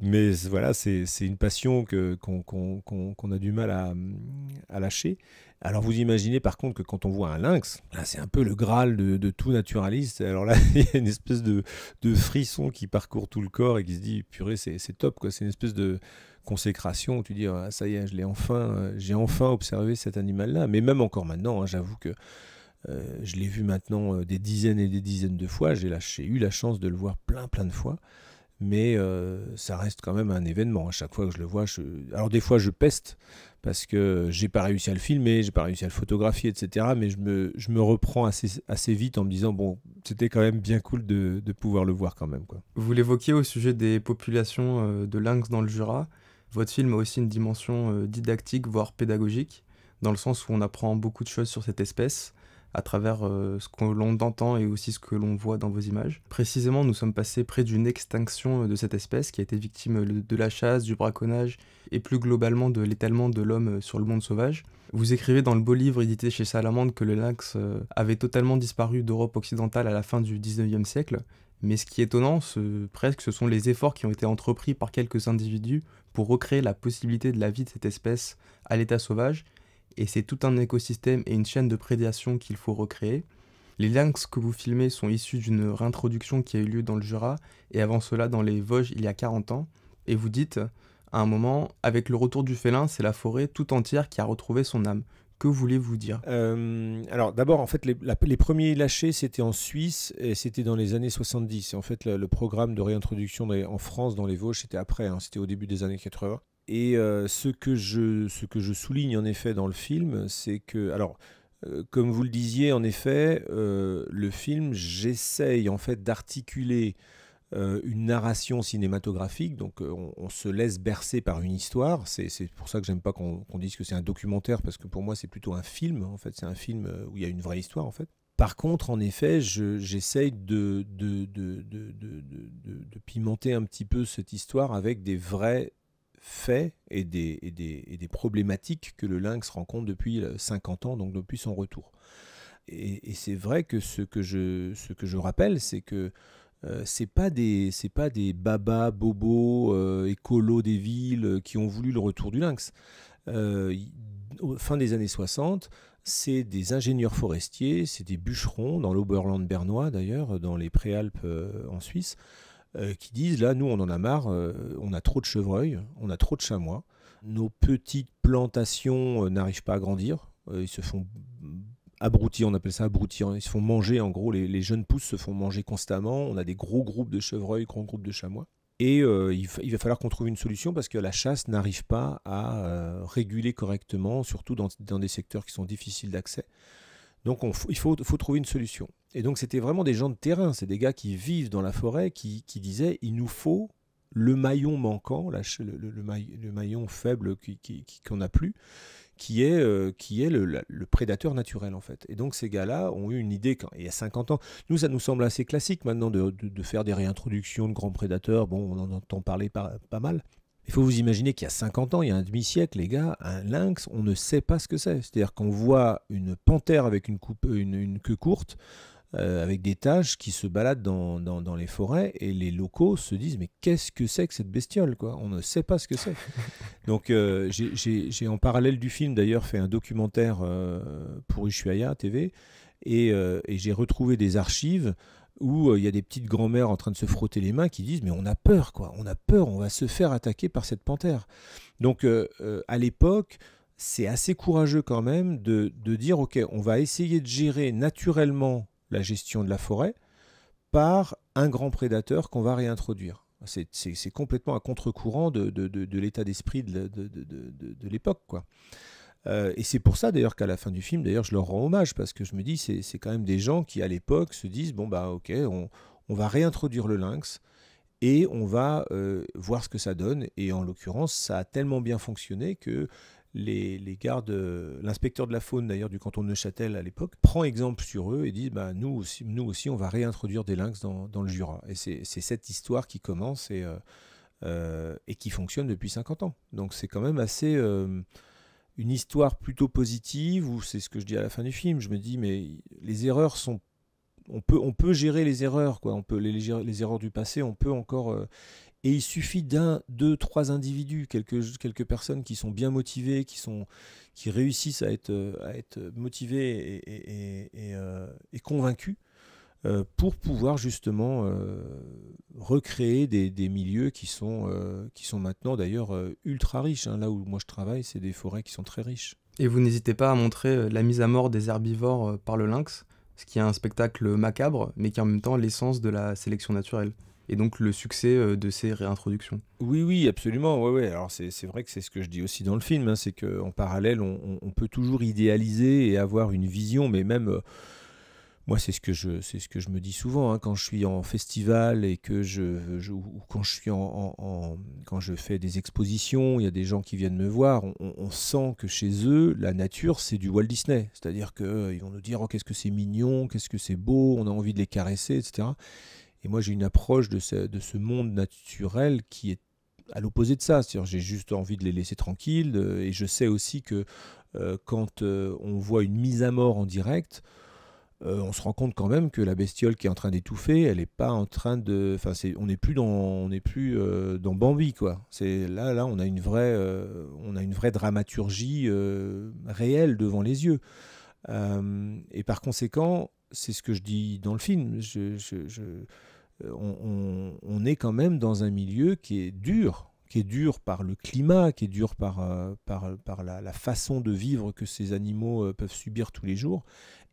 mais voilà, c'est une passion qu'on a du mal à lâcher. Alors vous imaginez par contre que quand on voit un lynx, c'est un peu le graal de, tout naturaliste. Alors là il y a une espèce de, frisson qui parcourt tout le corps et qui se dit purée c'est top quoi, c'est une espèce de consécration où tu dis ah, ça y est je l'ai enfin, euh, j'ai enfin observé cet animal là. Mais même encore maintenant, hein, j'avoue que euh, je l'ai vu maintenant euh, des dizaines et des dizaines de fois, j'ai eu la chance de le voir plein plein de fois mais euh, ça reste quand même un événement. À chaque fois que je le vois, alors des fois je peste parce que j'ai pas réussi à le filmer, j'ai pas réussi à le photographier, etc. Mais je me, reprends assez, vite en me disant bon, c'était quand même bien cool de, pouvoir le voir quand même. Quoi. Vous l'évoquiez au sujet des populations euh, de lynx dans le Jura. Votre film a aussi une dimension euh, didactique, voire pédagogique, dans le sens où on apprend beaucoup de choses sur cette espèce à travers euh, ce que l'on entend et aussi ce que l'on voit dans vos images. Précisément, nous sommes passés près d'une extinction euh, de cette espèce qui a été victime euh, de la chasse, du braconnage et plus globalement de l'étalement de l'homme sur le monde sauvage. Vous écrivez dans le beau livre édité chez Salamandre que le lynx avait totalement disparu d'Europe occidentale à la fin du 19e siècle, mais ce qui est étonnant, presque, ce sont les efforts qui ont été entrepris par quelques individus pour recréer la possibilité de la vie de cette espèce à l'état sauvage et c'est tout un écosystème et une chaîne de prédation qu'il faut recréer. Les lynx que vous filmez sont issus d'une réintroduction qui a eu lieu dans le Jura et avant cela dans les Vosges il y a 40 ans. Et vous dites, à un moment, avec le retour du félin, c'est la forêt tout entière qui a retrouvé son âme. Que voulez-vous dire euh, Alors d'abord, en fait, les, premiers lâchés, c'était en Suisse et c'était dans les années 70. Et en fait, le, programme de réintroduction en France dans les Vosges, c'était après, hein. c'était au début des années 80. Et euh, ce, que je, ce que je souligne en effet dans le film, c'est que... Alors, euh, comme vous le disiez, en effet, euh, le film, j'essaye en fait d'articuler une narration cinématographique. Donc, on, se laisse bercer par une histoire. C'est pour ça que j'aime pas qu'on dise que c'est un documentaire, parce que pour moi, c'est plutôt un film. En fait, c'est un film où il y a une vraie histoire, en fait. Par contre, en effet, j'essaye de, de, de, de, pimenter un petit peu cette histoire avec des vrais faits et des, problématiques que le lynx rencontre depuis 50 euh, ans, donc depuis son retour. Et, c'est vrai que ce que je, ce que je rappelle, c'est que euh, ce n'est pas des c'est pas des babas bobos euh, écolos des villes qui ont voulu le retour du lynx. fin des années 60, c'est des ingénieurs forestiers, c'est des bûcherons dans l'Oberland bernois d'ailleurs, dans les Préalpes en Suisse, euh, qui disent là, nous, on en a marre, euh, on a trop de chevreuils, on a trop de chamois, nos petites plantations euh, n'arrivent pas à grandir, ils se font abrutis, on appelle ça abrutir, ils se font manger, en gros, les, jeunes pousses se font manger constamment, on a des gros groupes de chevreuils, gros groupes de chamois. Et il, va falloir qu'on trouve une solution parce que la chasse n'arrive pas à réguler correctement, surtout dans, des secteurs qui sont difficiles d'accès. Donc il faut trouver une solution. Et donc c'était vraiment des gens de terrain, c'est des gars qui vivent dans la forêt, qui, disaient il nous faut le maillon manquant, le, le, maillon, faible qu'on qui, n'a plus, qui est, euh, qui est le, prédateur naturel en fait. Et donc ces gars-là ont eu une idée quand, il y a 50 ans. Nous, ça nous semble assez classique maintenant de, faire des réintroductions de grands prédateurs. Bon, on en entend parler pas, pas mal. Il faut vous imaginer qu'il y a 50 ans, il y a un demi-siècle, les gars, un lynx, on ne sait pas ce que c'est. C'est-à-dire qu'on voit une panthère avec une, coupe, une, une queue courte, euh, avec des taches qui se baladent dans, dans, les forêts et les locaux se disent mais qu'est-ce que c'est que cette bestiole quoi On ne sait pas ce que c'est. Donc euh, j'ai en parallèle du film d'ailleurs fait un documentaire euh, pour Ushuaïa TV et, et j'ai retrouvé des archives où il y a des petites grand-mères en train de se frotter les mains qui disent mais on a peur quoi, on a peur, on va se faire attaquer par cette panthère. Donc à l'époque c'est assez courageux quand même de, de, dire, OK, on va essayer de gérer naturellement la gestion de la forêt par un grand prédateur qu'on va réintroduire. C'est complètement à contre-courant de, l'état d'esprit de, l'époque. quoi. Euh, et c'est pour ça d'ailleurs qu'à la fin du film, d'ailleurs, je leur rends hommage parce que je me dis, c'est quand même des gens qui à l'époque se disent, bon bah ok, on, va réintroduire le lynx et on va euh, voir ce que ça donne. Et en l'occurrence, ça a tellement bien fonctionné que les, gardes, euh, l'inspecteur de la faune d'ailleurs du canton de Neuchâtel à l'époque, prend exemple sur eux et dit Ben nous, aussi, nous aussi, on va réintroduire des lynx dans, le Jura. Et c'est cette histoire qui commence et, euh, euh, et qui fonctionne depuis 50 ans. Donc c'est quand même assez. une histoire plutôt positive, ou c'est ce que je dis à la fin du film, je me dis, mais les erreurs sont on peut, on peut gérer les erreurs, quoi. On peut les, les erreurs du passé, on peut encore. Et il suffit d'un, deux, trois individus, quelques, quelques personnes qui sont bien motivées, qui, sont, qui réussissent à être, à être motivées et, euh, convaincues euh, pour pouvoir justement euh, recréer des, milieux qui sont, qui sont maintenant d'ailleurs ultra riches. Hein. Là où moi je travaille, c'est des forêts qui sont très riches. Et vous n'hésitez pas à montrer la mise à mort des herbivores par le lynx, ce qui est un spectacle macabre, mais qui est en même temps l'essence de la sélection naturelle et donc le succès euh, de ces réintroductions. Oui, oui, absolument. Ouais, Alors c'est vrai que c'est ce que je dis aussi dans le film, hein, c'est qu'en parallèle, on, peut toujours idéaliser et avoir une vision, mais même... Euh, moi, c'est ce que je, c'est ce que je me dis souvent hein, quand je suis en festival et que je, ou quand je suis en, quand je fais des expositions, il y a des gens qui viennent me voir. On, on sent que chez eux, la nature, c'est du Walt Disney. C'est-à-dire qu'ils euh, vont nous dire oh, qu'est-ce que c'est mignon, qu'est-ce que c'est beau, on a envie de les caresser, etc. Et moi, j'ai une approche de ce, de ce monde naturel qui est à l'opposé de ça. C'est-à-dire, j'ai juste envie de les laisser tranquilles. Euh, et je sais aussi que euh, quand euh, on voit une mise à mort en direct, on se rend compte quand même que la bestiole qui est en train d'étouffer, elle n'est pas en train de. Enfin, on n'est plus dans, on est plus dans Bambi, quoi. C'est là, là, on a une vraie, on a une vraie dramaturgie réelle devant les yeux. et par conséquent, c'est ce que je dis dans le film. je, je, je euh, on, est quand même dans un milieu qui est dur, qui est dur par le climat, qui est dur par, euh, par, la, façon de vivre que ces animaux euh, peuvent subir tous les jours.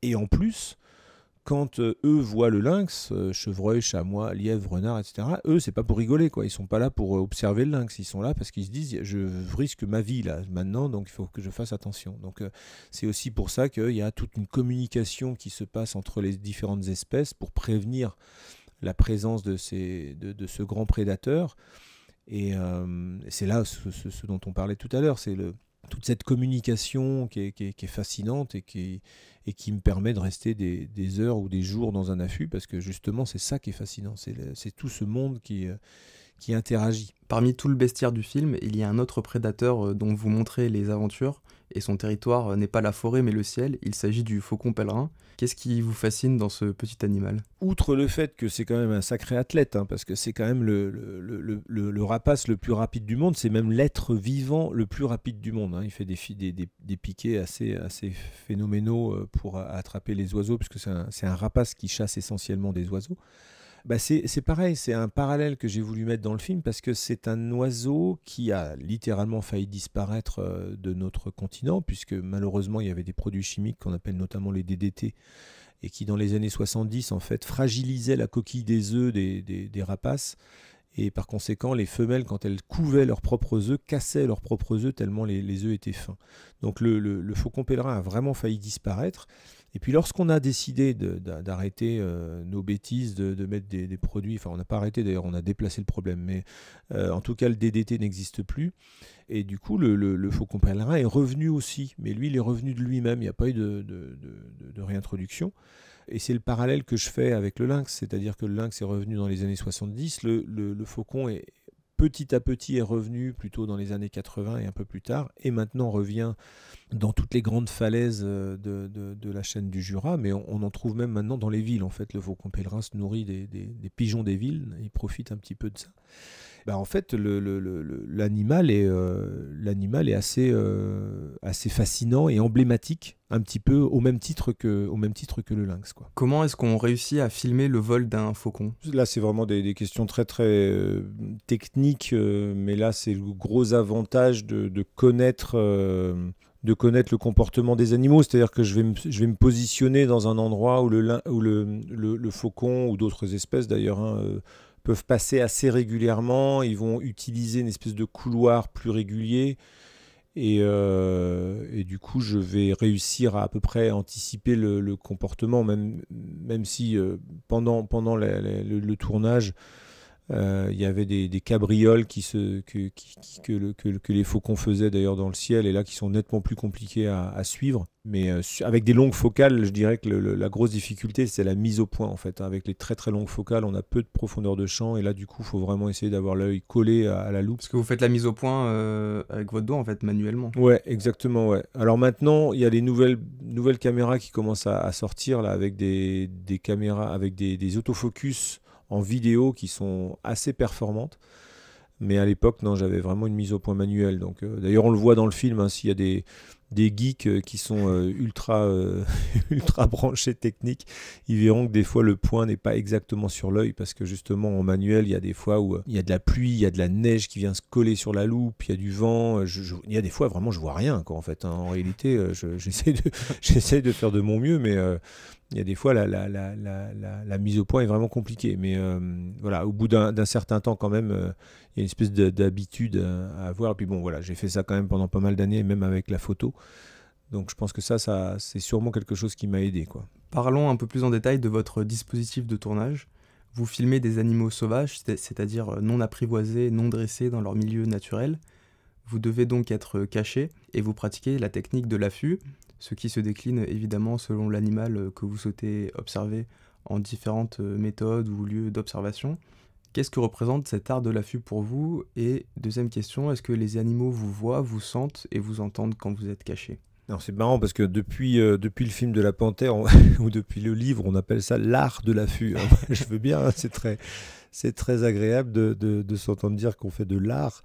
Et en plus, quand eux voient le lynx, chevreuil, chamois, lièvre, renard, etc., eux, c'est pas pour rigoler, quoi. Ils sont pas là pour observer le lynx. Ils sont là parce qu'ils se disent, je risque ma vie, là, maintenant, donc il faut que je fasse attention. Donc, c'est aussi pour ça qu'il y a toute une communication qui se passe entre les différentes espèces pour prévenir la présence de, ces, de, ce grand prédateur. Et euh, c'est là ce, dont on parlait tout à l'heure, c'est toute cette communication qui est, fascinante et qui, et qui, me permet de rester des, des, heures ou des jours dans un affût, parce que justement c'est ça qui est fascinant, c'est tout ce monde qui, euh, qui interagit. Parmi tout le bestiaire du film, il y a un autre prédateur euh, dont vous montrez les aventures, et son territoire euh, n'est pas la forêt mais le ciel, il s'agit du faucon pèlerin. Qu'est-ce qui vous fascine dans ce petit animal Outre le fait que c'est quand même un sacré athlète, hein, parce que c'est quand même le, rapace le plus rapide du monde, c'est même l'être vivant le plus rapide du monde. Hein. Il fait des, piquets assez, assez phénoménaux euh, pour attraper les oiseaux, puisque c'est un rapace qui chasse essentiellement des oiseaux. Bah, c'est pareil, c'est un parallèle que j'ai voulu mettre dans le film parce que c'est un oiseau qui a littéralement failli disparaître euh, de notre continent, puisque malheureusement il y avait des produits chimiques qu'on appelle notamment les DDT et qui dans les années 70 en fait fragilisaient la coquille des œufs des, rapaces et par conséquent, les femelles, quand elles couvaient leurs propres œufs, cassaient leurs propres œufs tellement les, les œufs étaient fins. Donc le, le, le, faucon pèlerin a vraiment failli disparaître. Et puis lorsqu'on a décidé d'arrêter euh, nos bêtises, de, mettre des, produits, enfin on n'a pas arrêté d'ailleurs, on a déplacé le problème, mais euh, en tout cas le DDT n'existe plus. Et du coup le, faucon pèlerin est revenu aussi, mais lui il est revenu de lui-même, il n'y a pas eu de, réintroduction. Et c'est le parallèle que je fais avec le lynx, c'est-à-dire que le lynx est revenu dans les années 70, le faucon est, petit à petit est revenu plutôt dans les années 80 et un peu plus tard, et maintenant revient dans toutes les grandes falaises euh, de, la chaîne du Jura, mais on, en trouve même maintenant dans les villes. En fait, le faucon pèlerin se nourrit des, des pigeons des villes, il profite un petit peu de ça. Bah, en fait, l'animal est, euh, l'animal est assez, euh, assez fascinant et emblématique, un petit peu au même titre que, au même titre que le lynx. Quoi. Comment est-ce qu'on réussit à filmer le vol d'un faucon Là, c'est vraiment des, questions très très euh, techniques, mais là, c'est le gros avantage de, connaître de connaître le comportement des animaux, c'est-à-dire que je vais, me, je vais me positionner dans un endroit où le, où faucon ou d'autres espèces d'ailleurs hein, peuvent passer assez régulièrement, ils vont utiliser une espèce de couloir plus régulier. Et, euh, du coup, je vais réussir à à peu près anticiper le, comportement, même, même si euh, pendant, pendant le, tournage, euh, il y avait des, cabrioles qui que, qui, qui, que, le, les faucons faisaient d'ailleurs dans le ciel et là qui sont nettement plus compliquées à, suivre. Mais euh, avec des longues focales, je dirais que la grosse difficulté, c'est la mise au point en fait. Hein. Avec les très très longues focales, on a peu de profondeur de champ et là du coup, il faut vraiment essayer d'avoir l'œil collé à, la loupe. Parce que vous faites la mise au point euh, avec votre doigt en fait, manuellement. Ouais, exactement. Ouais. Alors maintenant, il y a les nouvelles, nouvelles caméras qui commencent à, sortir là avec des, caméras, avec des autofocus en vidéo qui sont assez performantes. Mais à l'époque, non, j'avais vraiment une mise au point manuelle. Donc, euh, d'ailleurs, on le voit dans le film. Hein, s'il y a des, des geeks euh, qui sont euh, ultra, ultra branchés techniques, ils verront que des fois le point n'est pas exactement sur l'œil parce que justement en manuel, il y a des fois où il y a de la pluie, il y a de la neige qui vient se coller sur la loupe, il y a du vent. il y a des fois vraiment, je vois rien. en fait, hein. en réalité, j'essaie je, de, de faire de mon mieux, mais il y a des fois la, mise au point est vraiment compliquée. Mais euh, voilà, au bout d'un certain temps quand même, euh, il y a une espèce d'habitude euh, à avoir. Et puis bon, voilà, j'ai fait ça quand même pendant pas mal d'années, même avec la photo. Donc je pense que ça, ça c'est sûrement quelque chose qui m'a aidé. Quoi. Parlons un peu plus en détail de votre dispositif de tournage. Vous filmez des animaux sauvages, c'est-à-dire non apprivoisés, non dressés dans leur milieu naturel. Vous devez donc être caché et vous pratiquez la technique de l'affût, ce qui se décline évidemment selon l'animal euh, que vous souhaitez observer en différentes euh, méthodes ou lieux d'observation. Qu'est-ce que représente cet art de l'affût pour vous Et deuxième question, est-ce que les animaux vous voient, vous sentent et vous entendent quand vous êtes caché c'est marrant parce que depuis, euh, depuis le film de la panthère ou depuis le livre, on appelle ça l'art de l'affût. Hein, je veux bien, hein, c'est très c'est très agréable de, de, s'entendre dire qu'on fait de l'art.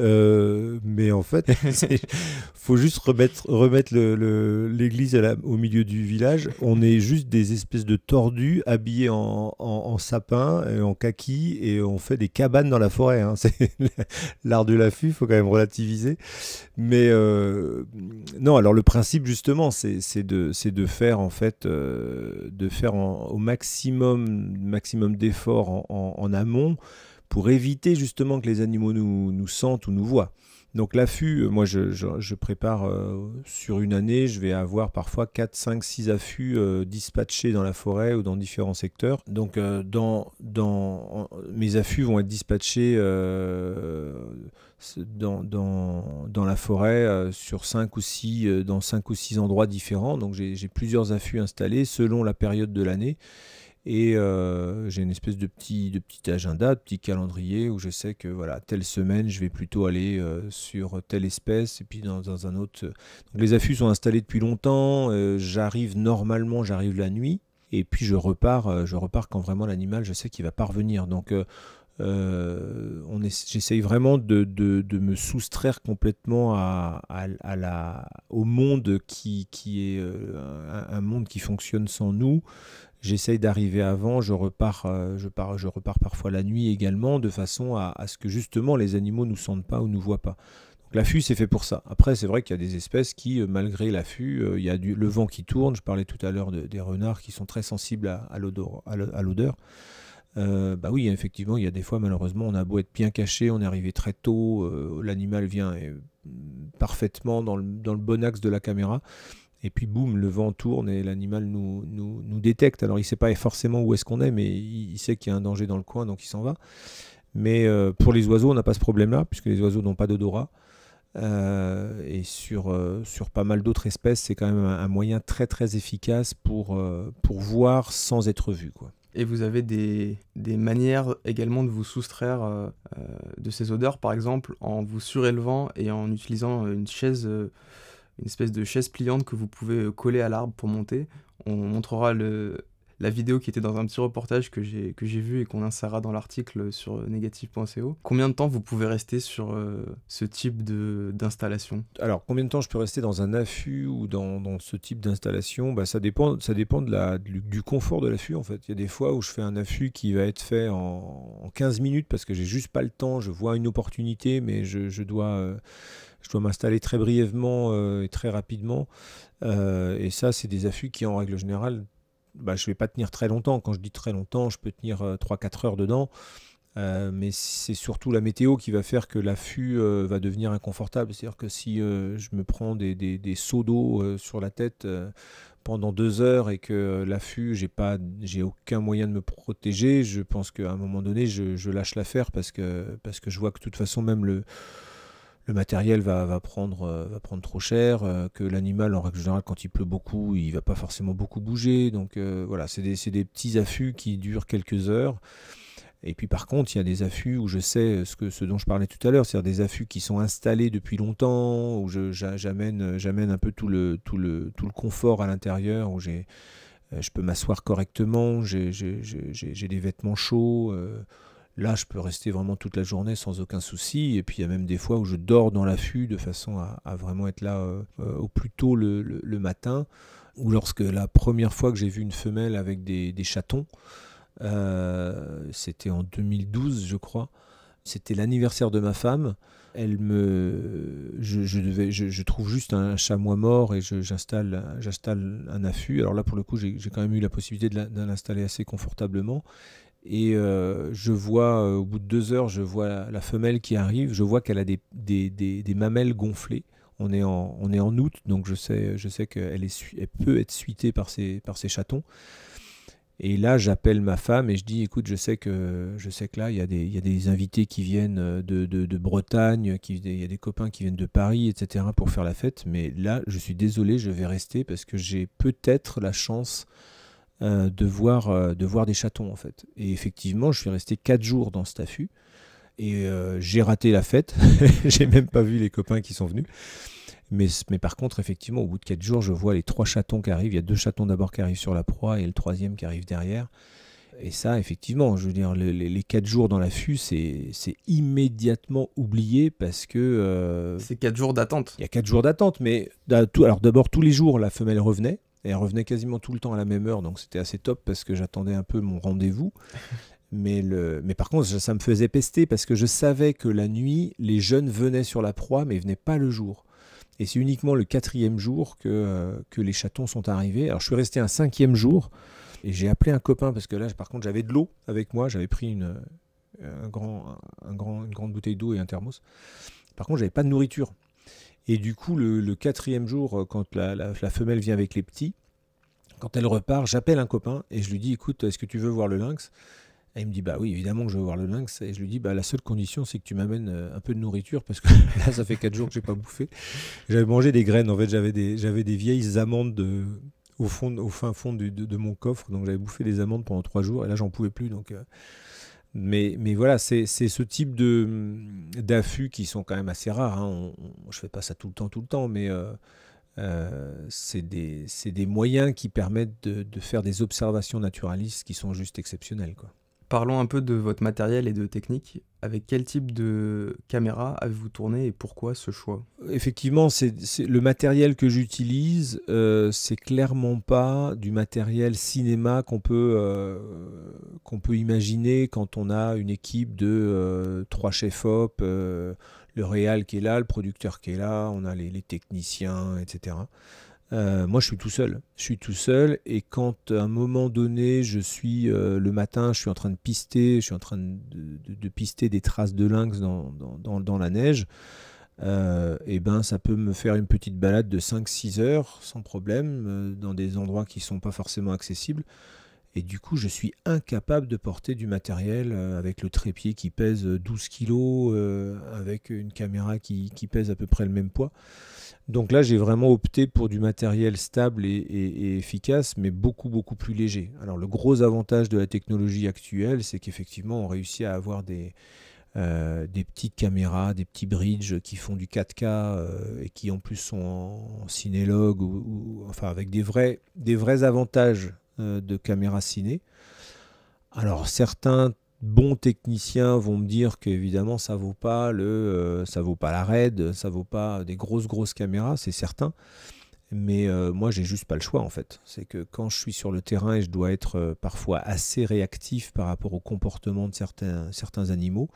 Euh, mais en fait, il faut juste remettre, remettre l'église au milieu du village. On est juste des espèces de tordus habillés en, en, sapin, et en kaki, et on fait des cabanes dans la forêt. Hein. C'est l'art de l'affût, il faut quand même relativiser. Mais euh, non, alors le principe, justement, c'est de, de faire en fait, euh, de faire au maximum, maximum d'efforts en en amont pour éviter justement que les animaux nous, sentent ou nous voient. Donc l'affût, euh, moi je, prépare euh, sur une année, je vais avoir parfois 4, 5, 6 affûts euh, dispatchés dans la forêt ou dans différents secteurs. Donc dans, dans, mes affûts vont être dispatchés dans, la forêt sur 5 ou 6, dans 5 ou 6 endroits différents. Donc j'ai plusieurs affûts installés selon la période de l'année. Et euh, j'ai une espèce de petit, de petit agenda, de petit calendrier où je sais que voilà, telle semaine, je vais plutôt aller euh, sur telle espèce et puis dans, un autre. Euh. Donc les affûts sont installés depuis longtemps. j'arrive normalement, j'arrive la nuit. Et puis je repars, je repars quand vraiment l'animal, je sais qu'il va parvenir. Donc on j'essaye vraiment de, de, de, me soustraire complètement à, à, la, au monde qui, qui est un, monde qui fonctionne sans nous J'essaye d'arriver avant, je repars, euh, je, pars, je repars parfois la nuit également, de façon à, ce que justement les animaux ne nous sentent pas ou ne nous voient pas. Donc L'affût, c'est fait pour ça. Après, c'est vrai qu'il y a des espèces qui, euh, malgré l'affût, euh, il y a le vent qui tourne. Je parlais tout à l'heure des renards qui sont très sensibles à, l'odeur. bah oui, effectivement, il y a des fois, malheureusement, on a beau être bien caché, on est arrivé très tôt, l'animal vient parfaitement dans le, bon axe de la caméra. Et puis boum, le vent tourne et l'animal nous, nous, nous, détecte. Alors il ne sait pas forcément où est-ce qu'on est, mais il, sait qu'il y a un danger dans le coin, donc il s'en va. Mais euh, pour les oiseaux, on n'a pas ce problème-là, puisque les oiseaux n'ont pas d'odorat. Euh, et sur, euh, sur pas mal d'autres espèces, c'est quand même un, moyen très très efficace pour, pour voir sans être vu. Quoi. Et vous avez des, des, manières également de vous soustraire de ces odeurs, par exemple en vous surélevant et en utilisant une chaise une espèce de chaise pliante que vous pouvez euh, coller à l'arbre pour monter. On montrera le, la vidéo qui était dans un petit reportage que j'ai vu et qu'on insérera dans l'article sur euh, négatif.co. Combien de temps vous pouvez rester sur euh, ce type d'installation Alors, combien de temps je peux rester dans un affût ou dans, ce type d'installation bah, Ça dépend, ça dépend de la, du, confort de l'affût en fait. Il y a des fois où je fais un affût qui va être fait en, 15 minutes parce que j'ai juste pas le temps, je vois une opportunité mais je, je dois je dois m'installer très brièvement euh, et très rapidement. Euh, et ça, c'est des affûts qui, en règle générale, bah, je ne vais pas tenir très longtemps. Quand je dis très longtemps, je peux tenir 3-4 euh, heures dedans. mais c'est surtout la météo qui va faire que l'affût va devenir inconfortable. C'est-à-dire que si je me prends des, des, seaux d'eau sur la tête pendant deux heures et que l'affût, j'ai pas, j'ai aucun moyen de me protéger, je pense qu'à un moment donné, je, lâche l'affaire parce que, parce que je vois que de toute façon, même le, le matériel va, prendre, euh, va prendre trop cher, euh, que l'animal, en règle générale, quand il pleut beaucoup, il ne va pas forcément beaucoup bouger. Donc euh, voilà, c'est des, petits affûts qui durent quelques heures. Et puis par contre, il y a des affûts où je sais ce, que, dont je parlais tout à l'heure, c'est-à-dire des affûts qui sont installés depuis longtemps, où j'amène un peu tout le, tout le, confort à l'intérieur, où je peux m'asseoir correctement, j'ai des vêtements chauds. Là, je peux rester vraiment toute la journée sans aucun souci. Et puis, il y a même des fois où je dors dans l'affût de façon à, vraiment être là euh, euh, au plus tôt le, matin. Ou lorsque la première fois que j'ai vu une femelle avec des, chatons, euh, c'était en 2012, je crois. C'était l'anniversaire de ma femme. Elle me, je, devais, je, trouve juste un chamois mort et j'installe, j'installe un affût. Alors là, pour le coup, j'ai quand même eu la possibilité de l'installer assez confortablement. Et euh, je vois, euh, au bout de deux heures, je vois la, femelle qui arrive. Je vois qu'elle a des, mamelles gonflées. On est, en, août, donc je sais, je sais qu'elle elle peut être suitée par ses, par chatons. Et là, j'appelle ma femme et je dis écoute, je sais que, je sais que là, il y, a des, invités qui viennent euh, de, Bretagne, qui, il y a des copains qui viennent de Paris, etc., pour faire la fête. Mais là, je suis désolé, je vais rester parce que j'ai peut-être la chance euh, de, voir, euh, de voir des chatons en fait. Et effectivement, je suis resté 4 jours dans cet affût et euh, j'ai raté la fête. j'ai même pas vu les copains qui sont venus. Mais, mais par contre, effectivement, au bout de 4 jours, je vois les trois chatons qui arrivent. Il y a deux chatons d'abord qui arrivent sur la proie et le troisième qui arrive derrière. Et ça, effectivement, je veux dire, les, les quatre jours dans l'affût, c'est immédiatement oublié parce que. c'est quatre jours d'attente. Il y a quatre jours d'attente, mais alors d'abord, tous les jours, la femelle revenait. Et elle revenait quasiment tout le temps à la même heure, donc c'était assez top parce que j'attendais un peu mon rendez-vous. Mais, le, mais par contre, ça me faisait pester parce que je savais que la nuit, les jeunes venaient sur la proie, mais ils venaient pas le jour. Et c'est uniquement le quatrième jour que, euh, que les chatons sont arrivés. Alors je suis resté un cinquième jour et j'ai appelé un copain parce que là, par contre, j'avais de l'eau avec moi. J'avais pris une, grand, un grand, une grande bouteille d'eau et un thermos. Par contre, j'avais pas de nourriture. Et du coup, le, quatrième jour, euh, quand la, femelle vient avec les petits, quand elle repart, j'appelle un copain et je lui dis Écoute, est-ce que tu veux voir le lynx et il me dit Bah oui, évidemment que je veux voir le lynx. Et je lui dis Bah la seule condition, c'est que tu m'amènes euh, un peu de nourriture parce que là, ça fait quatre jours que je n'ai pas bouffé. J'avais mangé des graines. En fait, j'avais des, j'avais des vieilles amandes euh, au, fond, au fin fond de, mon coffre. Donc j'avais bouffé des amandes pendant trois jours et là, j'en pouvais plus. Donc. Mais, voilà, c'est ce type mm, d'affûts qui sont quand même assez rares. Hein. je ne fais pas ça tout le temps, tout le temps, mais euh, euh, c'est des, moyens qui permettent de, de, faire des observations naturalistes qui sont juste exceptionnelles. Quoi. Parlons un peu de votre matériel et de technique. Avec quel type de caméra avez-vous tourné et pourquoi ce choix Effectivement, c'est le matériel que j'utilise, euh, c'est clairement pas du matériel cinéma qu'on peut, euh, qu'on peut imaginer quand on a une équipe de euh, trois chefs-op, le réal qui est là, le producteur qui est là, on a les techniciens, etc. Euh, moi, je suis tout seul. Je suis tout seul. Et quand à un moment donné, je suis euh, le matin, je suis en train de pister, je suis en train de, pister des traces de lynx dans, la neige, et euh, eh ben ça peut me faire une petite balade de 5-6 heures sans problème, dans des endroits qui ne sont pas forcément accessibles. Et du coup, je suis incapable de porter du matériel avec le trépied qui pèse 12 kg, avec une caméra qui, pèse à peu près le même poids. Donc là, j'ai vraiment opté pour du matériel stable et, efficace, mais beaucoup, beaucoup plus léger. Alors le gros avantage de la technologie actuelle, c'est qu'effectivement, on réussit à avoir des, euh, des petites caméras, des petits bridges qui font du 4K euh, et qui en plus sont en, ou, enfin avec des vrais, des vrais avantages euh, de caméras ciné. Alors certains bons techniciens vont me dire qu'évidemment ça vaut pas le euh, ça vaut pas la raide, ça vaut pas des grosses grosses caméras, c'est certain. Mais euh, moi j'ai juste pas le choix en fait. C'est que quand je suis sur le terrain et je dois être euh, parfois assez réactif par rapport au comportement de certains, certains animaux,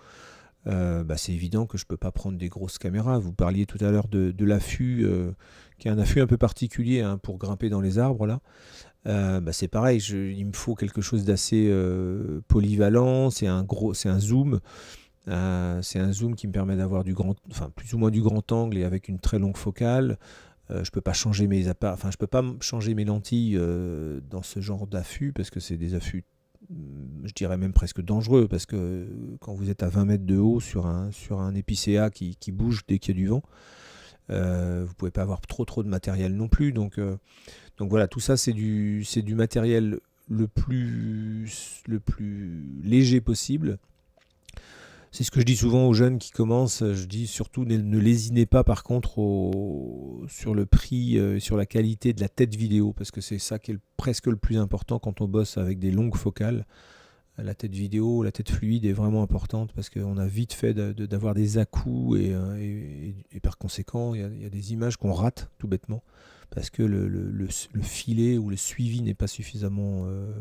bah, c'est évident que je peux pas prendre des grosses caméras. Vous parliez tout à l'heure de, l'affût, qui est un affût un peu particulier hein, pour grimper dans les arbres là. Euh, bah, c'est pareil, il me faut quelque chose d'assez euh, polyvalent, c'est un gros, c'est un zoom. Euh, c'est un zoom qui me permet d'avoir plus ou moins du grand angle et avec une très longue focale. je peux pas changer mes enfin je peux pas changer mes lentilles dans ce genre d'affût parce que c'est des affûts, mm, je dirais même presque dangereux parce que quand vous êtes à 20 mètres de haut sur un sur un épicéa qui, bouge dès qu'il y a du vent, vous ne pouvez pas avoir trop trop de matériel non plus donc donc voilà, tout ça, c'est du, matériel le plus, le plus léger possible. C'est ce que je dis souvent aux jeunes qui commencent. Je dis surtout ne, lésinez pas par contre sur le prix, euh, sur la qualité de la tête vidéo, parce que c'est ça qui est presque le plus important quand on bosse avec des longues focales la tête vidéo, la tête fluide est vraiment importante parce qu'on a vite fait d'avoir des à-coups et, euh, par conséquent, il y, a, des images qu'on rate tout bêtement parce que le, filet ou le suivi n'est pas, suffisamment, euh,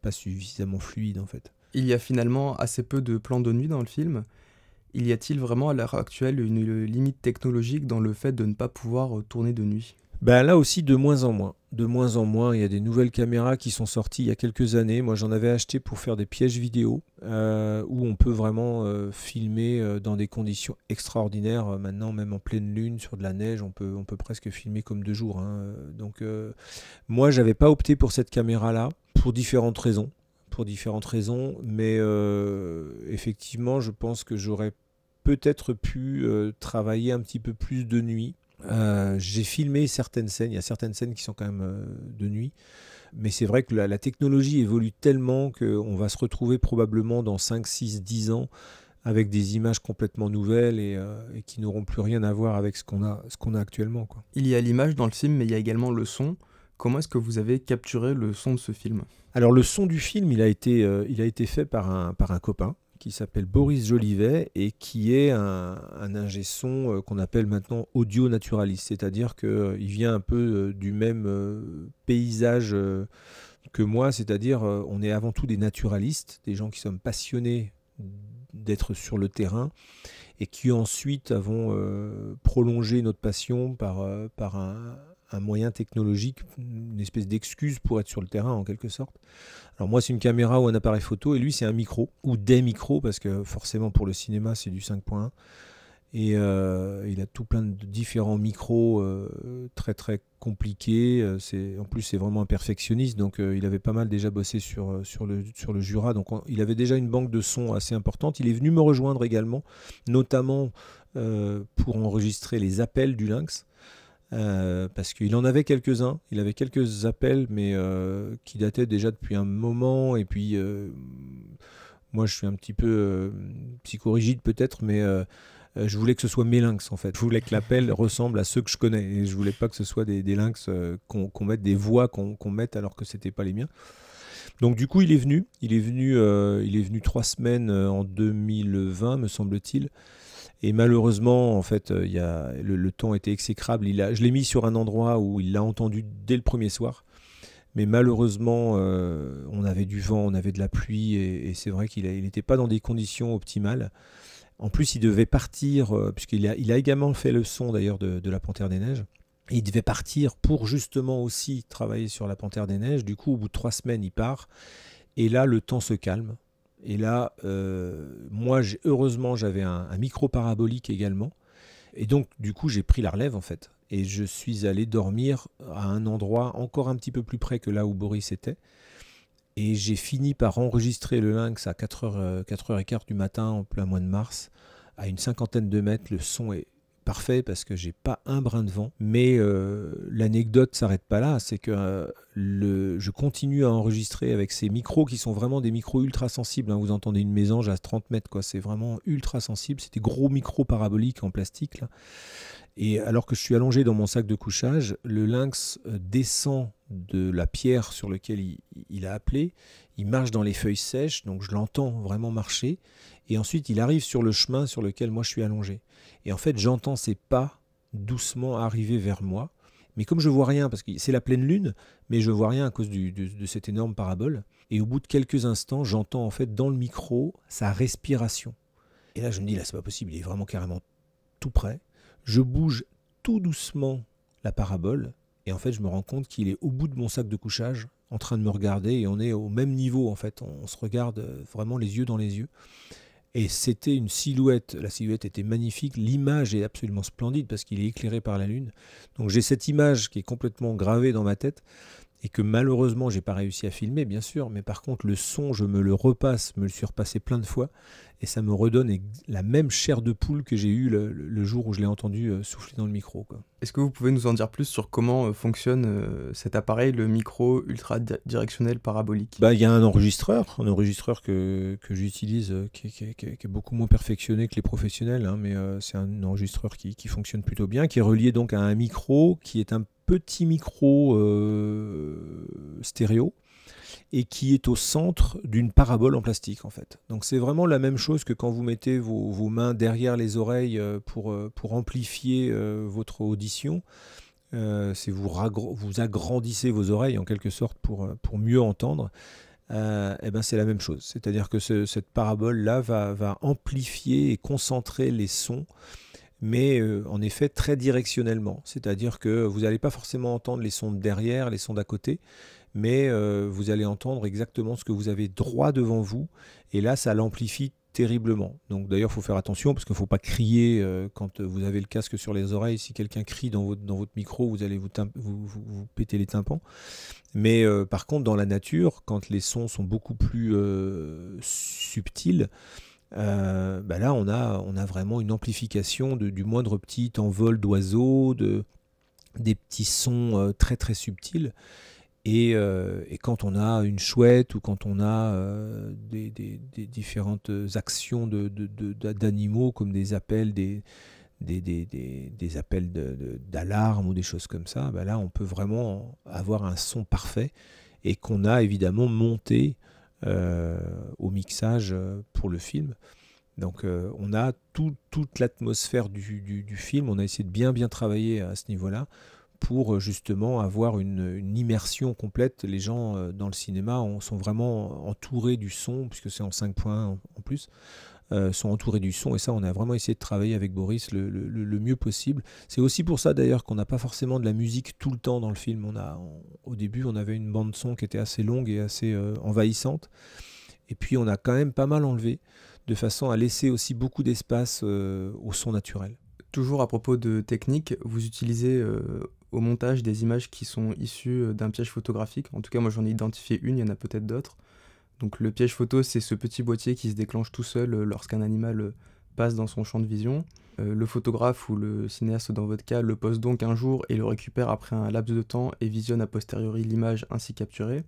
pas suffisamment fluide en fait. Il y a finalement assez peu de plans de nuit dans le film. Il y a-t-il vraiment à l'heure actuelle une limite technologique dans le fait de ne pas pouvoir euh, tourner de nuit ben Là aussi, de moins en moins de moins en moins. Il y a des nouvelles caméras qui sont sorties il y a quelques années. Moi, j'en avais acheté pour faire des pièges vidéo euh, où on peut vraiment euh, filmer euh, dans des conditions extraordinaires. Maintenant, même en pleine lune, sur de la neige, on peut, on peut presque filmer comme de jour. Hein. Donc, moi, n'avais pas opté pour cette caméra-là pour différentes raisons. Pour différentes raisons, mais effectivement, je pense que j'aurais peut-être pu travailler un petit peu plus de nuit euh, j'ai filmé certaines scènes, il y a certaines scènes qui sont quand même euh, de nuit, mais c'est vrai que la, technologie évolue tellement qu'on va se retrouver probablement dans 5, 6, 10 ans avec des images complètement nouvelles euh, et, qui n'auront plus rien à voir avec ce qu'on a, ce qu'on a actuellement. Quoi. Il y a l'image dans le film, mais il y a également le son. Comment est-ce que vous avez capturé le son de ce film Alors le son du film, il a été, il a été fait par un, par un copain qui s'appelle Boris Jolivet et qui est un, un ingé son euh, qu'on appelle maintenant audio naturaliste, c'est-à-dire qu'il euh, vient un peu euh, du même paysage que moi, c'est-à-dire on est avant tout des naturalistes, des gens qui sommes passionnés d'être sur le terrain et qui ensuite avons prolongé notre passion par, par un moyen technologique, une espèce d'excuse pour être sur le terrain en quelque sorte. Alors moi c'est une caméra ou un appareil photo et lui c'est un micro ou des micros parce que forcément pour le cinéma c'est du 5.1 et euh, il a tout plein de différents micros euh, très très compliqués. Euh, en plus c'est vraiment un perfectionniste donc il avait pas mal déjà bossé sur sur le sur le Jura donc il avait déjà une banque de sons assez importante. Il est venu me rejoindre également notamment pour enregistrer les appels du lynx euh, parce qu'il en avait quelques-uns, il avait quelques appels, mais euh, qui dataient déjà depuis un moment. Et puis, euh, moi, je suis un petit peu psychorigide peut-être, mais je voulais que ce soit mes lynx en fait. Je voulais que l'appel ressemble à ceux que je connais. Et je voulais pas que ce soit des, lynx qu'on mette, des voix qu'on mette alors que c'était pas les miens. Donc du coup, il est venu. Il est venu, il est venu trois semaines en 2020, me semble-t-il. Et malheureusement, en fait, euh, il le, temps était exécrable. Il a, je l'ai mis sur un endroit où il l'a entendu dès le premier soir. Mais malheureusement, euh, on avait du vent, on avait de la pluie, et, c'est vrai qu'il n'était pas dans des conditions optimales. En plus, il devait partir, euh, puisqu'il a, a également fait le son d'ailleurs de, la Panthère des Neiges. il devait partir pour justement aussi travailler sur la Panthère des Neiges. Du coup, au bout de trois semaines, il part. Et là, le temps se calme. Et là, euh, moi, heureusement, j'avais un, micro parabolique également. Et donc, du coup, j'ai pris la relève, en fait. Et je suis allé dormir à un endroit encore un petit peu plus près que là où Boris était. Et j'ai fini par enregistrer le lynx à 4h, euh, 4h15 du matin, en plein mois de mars. À une cinquantaine de mètres, le son est parfait parce que j'ai pas un brin de vent. Mais euh, l'anecdote s'arrête pas là, c'est que euh, je continue à enregistrer avec ces micros qui sont vraiment des micros ultra sensibles. Hein. Vous entendez une mésange à 30 mètres, quoi. C'est vraiment ultra sensible. C'était gros micros paraboliques en plastique. Et alors que je suis allongé dans mon sac de couchage, le lynx euh, descend de la pierre sur laquelle il, a appelé. Il marche dans les feuilles sèches, donc je l'entends vraiment marcher. Et ensuite, il arrive sur le chemin sur lequel moi je suis allongé. Et en fait, j'entends ses pas doucement arriver vers moi. Mais comme je vois rien, parce que c'est la pleine lune, mais je vois rien à cause de, de cette énorme parabole. Et au bout de quelques instants, j'entends en fait dans le micro sa respiration. Et là, je me dis, là, c'est pas possible, il est vraiment carrément tout près. Je bouge tout doucement la parabole et en fait, je me rends compte qu'il est au bout de mon sac de couchage, en train de me regarder, et on est au même niveau, en fait. On, se regarde euh, vraiment les yeux dans les yeux. Et c'était une silhouette. La silhouette était magnifique. L'image est absolument splendide parce qu'il est éclairé par la lune. Donc j'ai cette image qui est complètement gravée dans ma tête et que malheureusement j'ai pas réussi à filmer bien sûr mais par contre le son je me le repasse me le suis plein de fois et ça me redonne la même chair de poule que j'ai eue le, jour où je l'ai entendu euh, souffler dans le micro Est-ce que vous pouvez nous en dire plus sur comment euh, fonctionne euh, cet appareil le micro ultra directionnel parabolique Bah il y a un enregistreur un enregistreur que, que j'utilise qui, est beaucoup moins perfectionné que les professionnels hein, mais c'est un enregistreur qui, qui fonctionne plutôt bien qui est relié donc à un micro qui est un petit micro euh, stéréo et qui est au centre d'une parabole en plastique en fait. Donc c'est vraiment la même chose que quand vous mettez vos, mains derrière les oreilles euh, pour, euh, pour amplifier votre audition. c'est vous, vous agrandissez vos oreilles en quelque sorte pour, pour mieux entendre. et eh ben c'est la même chose. C'est-à-dire que cette parabole-là va, va amplifier et concentrer les sons mais euh, en effet très directionnellement. C'est-à-dire que vous n'allez pas forcément entendre les sons derrière, les sons d'à côté, mais euh, vous allez entendre exactement ce que vous avez droit devant vous, et là ça l'amplifie terriblement. Donc d'ailleurs, il faut faire attention parce qu'il ne faut pas crier euh, quand vous avez le casque sur les oreilles. Si quelqu'un crie dans votre, micro, vous allez vous, péter les tympans. Mais par contre, dans la nature, quand les sons sont beaucoup plus subtils, euh, bah là on a, vraiment une amplification du moindre petit envol d'oiseaux, des petits sons euh, très très subtils. Euh, et, quand on a une chouette ou quand on a des, différentes actions d'animaux comme des appels, des, appels d'alarme ou des choses comme ça, bah là on peut vraiment avoir un son parfait et qu'on a évidemment monté euh, au mixage euh, pour le film. Donc euh, on a toute l'atmosphère du, film, on a essayé de bien bien travailler à ce niveau-là pour justement avoir une, immersion complète. Les gens dans le cinéma sont vraiment entourés du son, puisque c'est en 5 points en plus, euh, sont entourés du son. Et ça, on a vraiment essayé de travailler avec Boris le, mieux possible. C'est aussi pour ça d'ailleurs qu'on n'a pas forcément de la musique tout le temps dans le film. On a, au début, on avait une bande son qui était assez longue et assez euh, envahissante. Et puis, on a quand même pas mal enlevé, de façon à laisser aussi beaucoup d'espace euh, au son naturel. Toujours à propos de technique, vous utilisez au montage des images qui sont issues d'un piège photographique. En tout cas, moi j'en ai identifié une, il y en a peut-être d'autres. Donc le piège photo, c'est ce petit boîtier qui se déclenche tout seul euh, lorsqu'un animal euh, passe dans son champ de vision. Euh, le photographe ou le cinéaste dans votre cas le pose donc un jour et le récupère après un laps de temps et visionne a posteriori l'image ainsi capturée.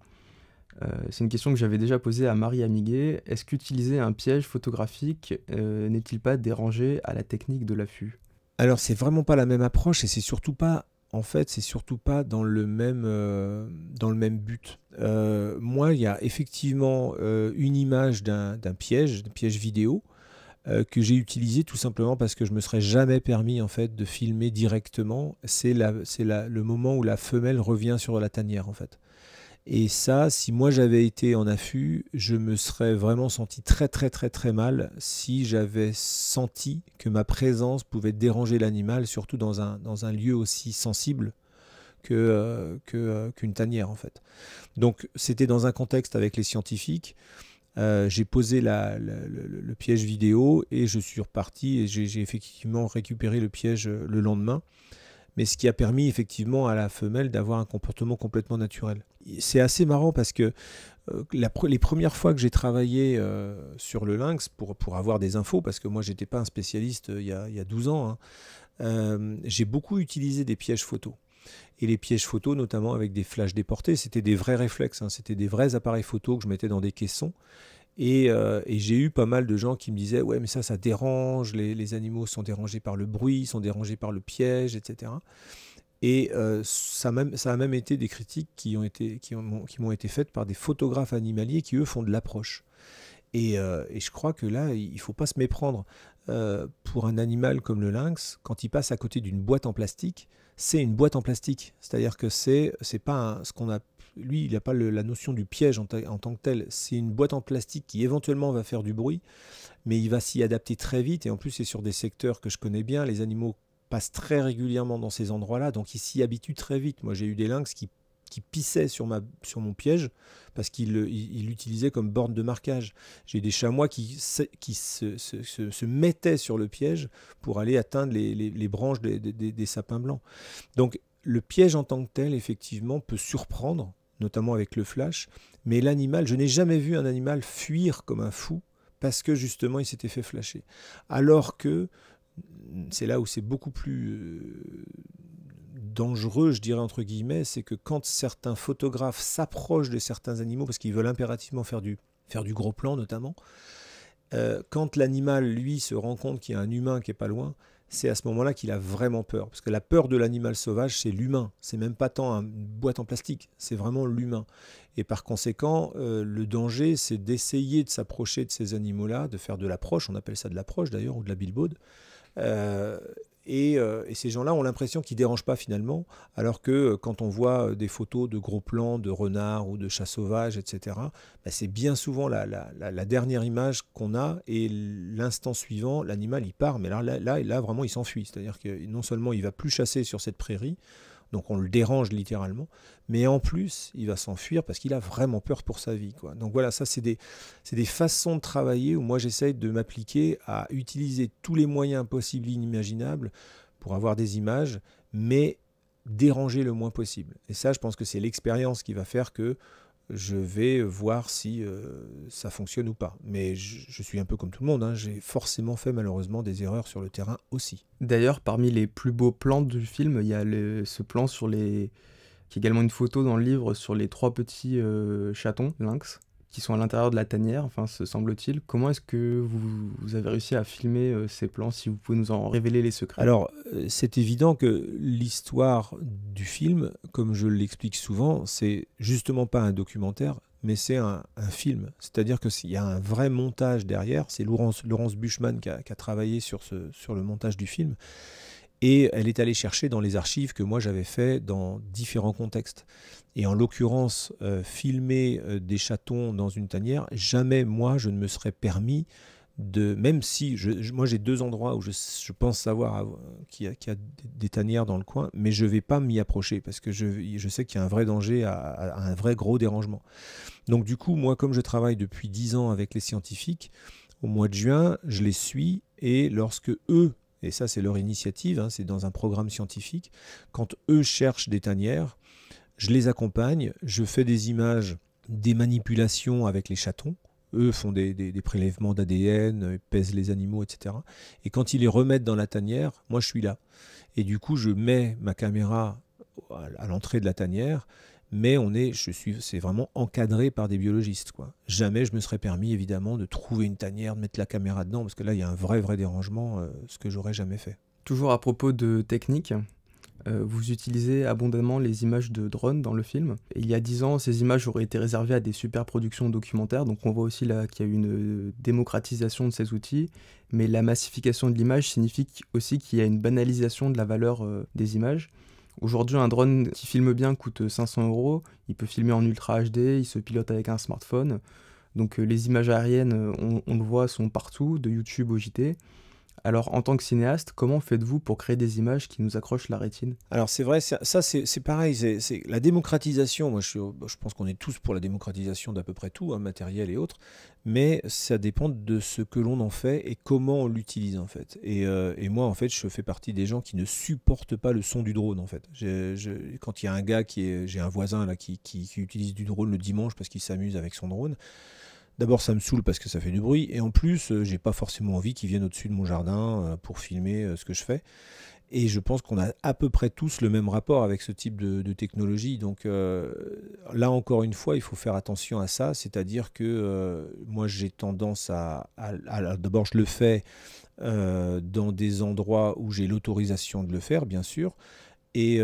c'est une question que j'avais déjà posée à Marie Amiguet. Est-ce qu'utiliser un piège photographique n'est-il pas dérangé à la technique de l'affût Alors c'est vraiment pas la même approche et c'est surtout pas en fait, c'est surtout pas dans le même, euh, dans le même but. Euh, moi, il y a effectivement euh, une image d'un piège, d'un piège vidéo, que j'ai utilisé tout simplement parce que je me serais jamais permis en fait de filmer directement. C'est c'est le moment où la femelle revient sur la tanière en fait. Et ça, si moi j'avais été en affût, je me serais vraiment senti très très très très mal si j'avais senti que ma présence pouvait déranger l'animal, surtout dans un, dans un lieu aussi sensible que, euh, euh, qu'une tanière en fait. Donc c'était dans un contexte avec les scientifiques. Euh, j'ai posé le, piège vidéo et je suis reparti et j'ai effectivement récupéré le piège le lendemain. Mais ce qui a permis effectivement à la femelle d'avoir un comportement complètement naturel c'est assez marrant parce que euh, les premières fois que j'ai travaillé euh, sur le lynx pour, avoir des infos, parce que moi n'étais pas un spécialiste euh, il y, a, 12 ans, hein, j'ai beaucoup utilisé des pièges photos. Et les pièges photos, notamment avec des flashs déportés, c'était des vrais réflexes, hein, c'était des vrais appareils photos que je mettais dans des caissons. Et, j'ai eu pas mal de gens qui me disaient Ouais, mais ça, ça dérange, les, les, animaux sont dérangés par le bruit, sont dérangés par le piège, etc. Et euh, ça, même, ça, a même été des critiques qui, ont été, qui, m'ont été faites par des photographes animaliers qui, eux, font de l'approche. Et, euh, je crois que là, il ne faut pas se méprendre. Euh, pour un animal comme le lynx, quand il passe à côté d'une boîte en plastique, c'est une boîte en plastique. C'est-à-dire que c'est, c'est pas ce qu'on a. Lui, il n'a pas la notion du piège en tant que tel. C'est une boîte en plastique qui éventuellement va faire du bruit, mais il va s'y adapter très vite. Et en plus, c'est sur des secteurs que je connais bien. Les animaux passe très régulièrement dans ces endroits-là, donc il s'y habitue très vite. Moi, j'ai eu des lynx qui, pissaient sur, ma, sur mon piège parce qu'ils l'utilisaient comme borne de marquage. J'ai des chamois qui, qui se, se, mettaient sur le piège pour aller atteindre les, branches des, des sapins blancs. Donc, le piège en tant que tel, effectivement, peut surprendre, notamment avec le flash, mais l'animal, je n'ai jamais vu un animal fuir comme un fou parce que justement il s'était fait flasher. Alors que c'est là où c'est beaucoup plus euh, dangereux, je dirais entre guillemets, c'est que quand certains photographes s'approchent de certains animaux, parce qu'ils veulent impérativement faire du, faire du gros plan notamment, euh, quand l'animal, lui, se rend compte qu'il y a un humain qui est pas loin, c'est à ce moment-là qu'il a vraiment peur. Parce que la peur de l'animal sauvage, c'est l'humain. C'est même pas tant une boîte en plastique, c'est vraiment l'humain. Et par conséquent, euh, le danger, c'est d'essayer de s'approcher de ces animaux-là, de faire de l'approche, on appelle ça de l'approche d'ailleurs, ou de la bilbaude. Euh, euh, et, ces gens-là ont l'impression qu'ils dérangent pas finalement, alors que euh, quand on voit des photos de gros plans de renards ou de chats sauvages, etc., bah, c'est bien souvent la, dernière image qu'on a et l'instant suivant, l'animal il part, mais là, là, là vraiment il s'enfuit. C'est-à-dire que non seulement il va plus chasser sur cette prairie, donc on le dérange littéralement. Mais en plus, il va s'enfuir parce qu'il a vraiment peur pour sa vie. Quoi. Donc voilà, ça, c'est des, des façons de travailler où moi, j'essaye de m'appliquer à utiliser tous les moyens possibles et inimaginables pour avoir des images, mais déranger le moins possible. Et ça, je pense que c'est l'expérience qui va faire que je vais voir si euh, ça fonctionne ou pas. Mais je, suis un peu comme tout le monde, hein. j'ai forcément fait malheureusement des erreurs sur le terrain aussi. D'ailleurs, parmi les plus beaux plans du film, il y a ce plan sur les... qui est également une photo dans le livre sur les trois petits euh, chatons, lynx, qui sont à l'intérieur de la tanière, enfin, se semble-t-il. Comment est-ce que vous, avez réussi à filmer euh, ces plans, si vous pouvez nous en révéler les secrets Alors, euh, c'est évident que l'histoire du film, comme je l'explique souvent, c'est justement pas un documentaire, mais c'est un, film. C'est-à-dire qu'il y a un vrai montage derrière. C'est Laurence, Laurence qui a, travaillé sur, ce, sur le montage du film. Et elle est allée chercher dans les archives que moi j'avais fait dans différents contextes. Et en l'occurrence, euh, filmer euh, des chatons dans une tanière, jamais moi je ne me serais permis de. Même si. moi j'ai deux endroits où je, pense savoir qu'il y, a des tanières dans le coin, mais je ne vais pas m'y approcher parce que je, sais qu'il y a un vrai danger, un vrai gros dérangement. Donc du coup, moi comme je travaille depuis dix ans avec les scientifiques, au mois de juin, je les suis et lorsque eux et ça c'est leur initiative, hein, c'est dans un programme scientifique, quand eux cherchent des tanières, je les accompagne, je fais des images, des manipulations avec les chatons, eux font des, des prélèvements d'ADN, pèsent les animaux, etc. Et quand ils les remettent dans la tanière, moi je suis là. Et du coup, je mets ma caméra à l'entrée de la tanière mais on est, je suis, c'est vraiment encadré par des biologistes. Quoi. Jamais je me serais permis, évidemment, de trouver une tanière, de mettre la caméra dedans, parce que là, il y a un vrai, vrai dérangement, euh, ce que j'aurais jamais fait. Toujours à propos de technique, euh, vous utilisez abondamment les images de drones dans le film. il y a dix ans, ces images auraient été réservées à des super productions documentaires, donc on voit aussi là qu'il y a une euh, démocratisation de ces outils, mais la massification de l'image signifie aussi qu'il y a une banalisation de la valeur des images. Aujourd'hui, un drone qui filme bien coûte 500 euros. Il peut filmer en ultra HD, il se pilote avec un smartphone. Donc euh, les images aériennes, euh, on, le voit, sont partout, de YouTube au JT. Alors, en tant que cinéaste, comment faites-vous pour créer des images qui nous accrochent la rétine Alors, c'est vrai, ça, c'est pareil. C'est la démocratisation. je, pense qu'on est tous pour la démocratisation d'à peu près tout, hein, matériel et autres. Mais ça dépend de ce que l'on en fait et comment on l'utilise, en fait. Et, euh, moi, en fait, je fais partie des gens qui ne supportent pas le son du drone, en fait. quand il y a un gars qui J'ai un voisin, là, qui utilise du drone le dimanche parce qu'il s'amuse avec son drone. D'abord, ça me saoule parce que ça fait du bruit, et en plus, euh, j'ai pas forcément envie qu'ils viennent au-dessus de mon jardin euh, pour filmer euh, ce que je fais. Et je pense qu'on a à peu près tous le même rapport avec ce type de, technologie. Donc là, encore une fois, il faut faire attention à ça. C'est-à-dire que moi, j'ai tendance à... D'abord, je le fais dans des endroits où j'ai l'autorisation de le faire, bien sûr. Et,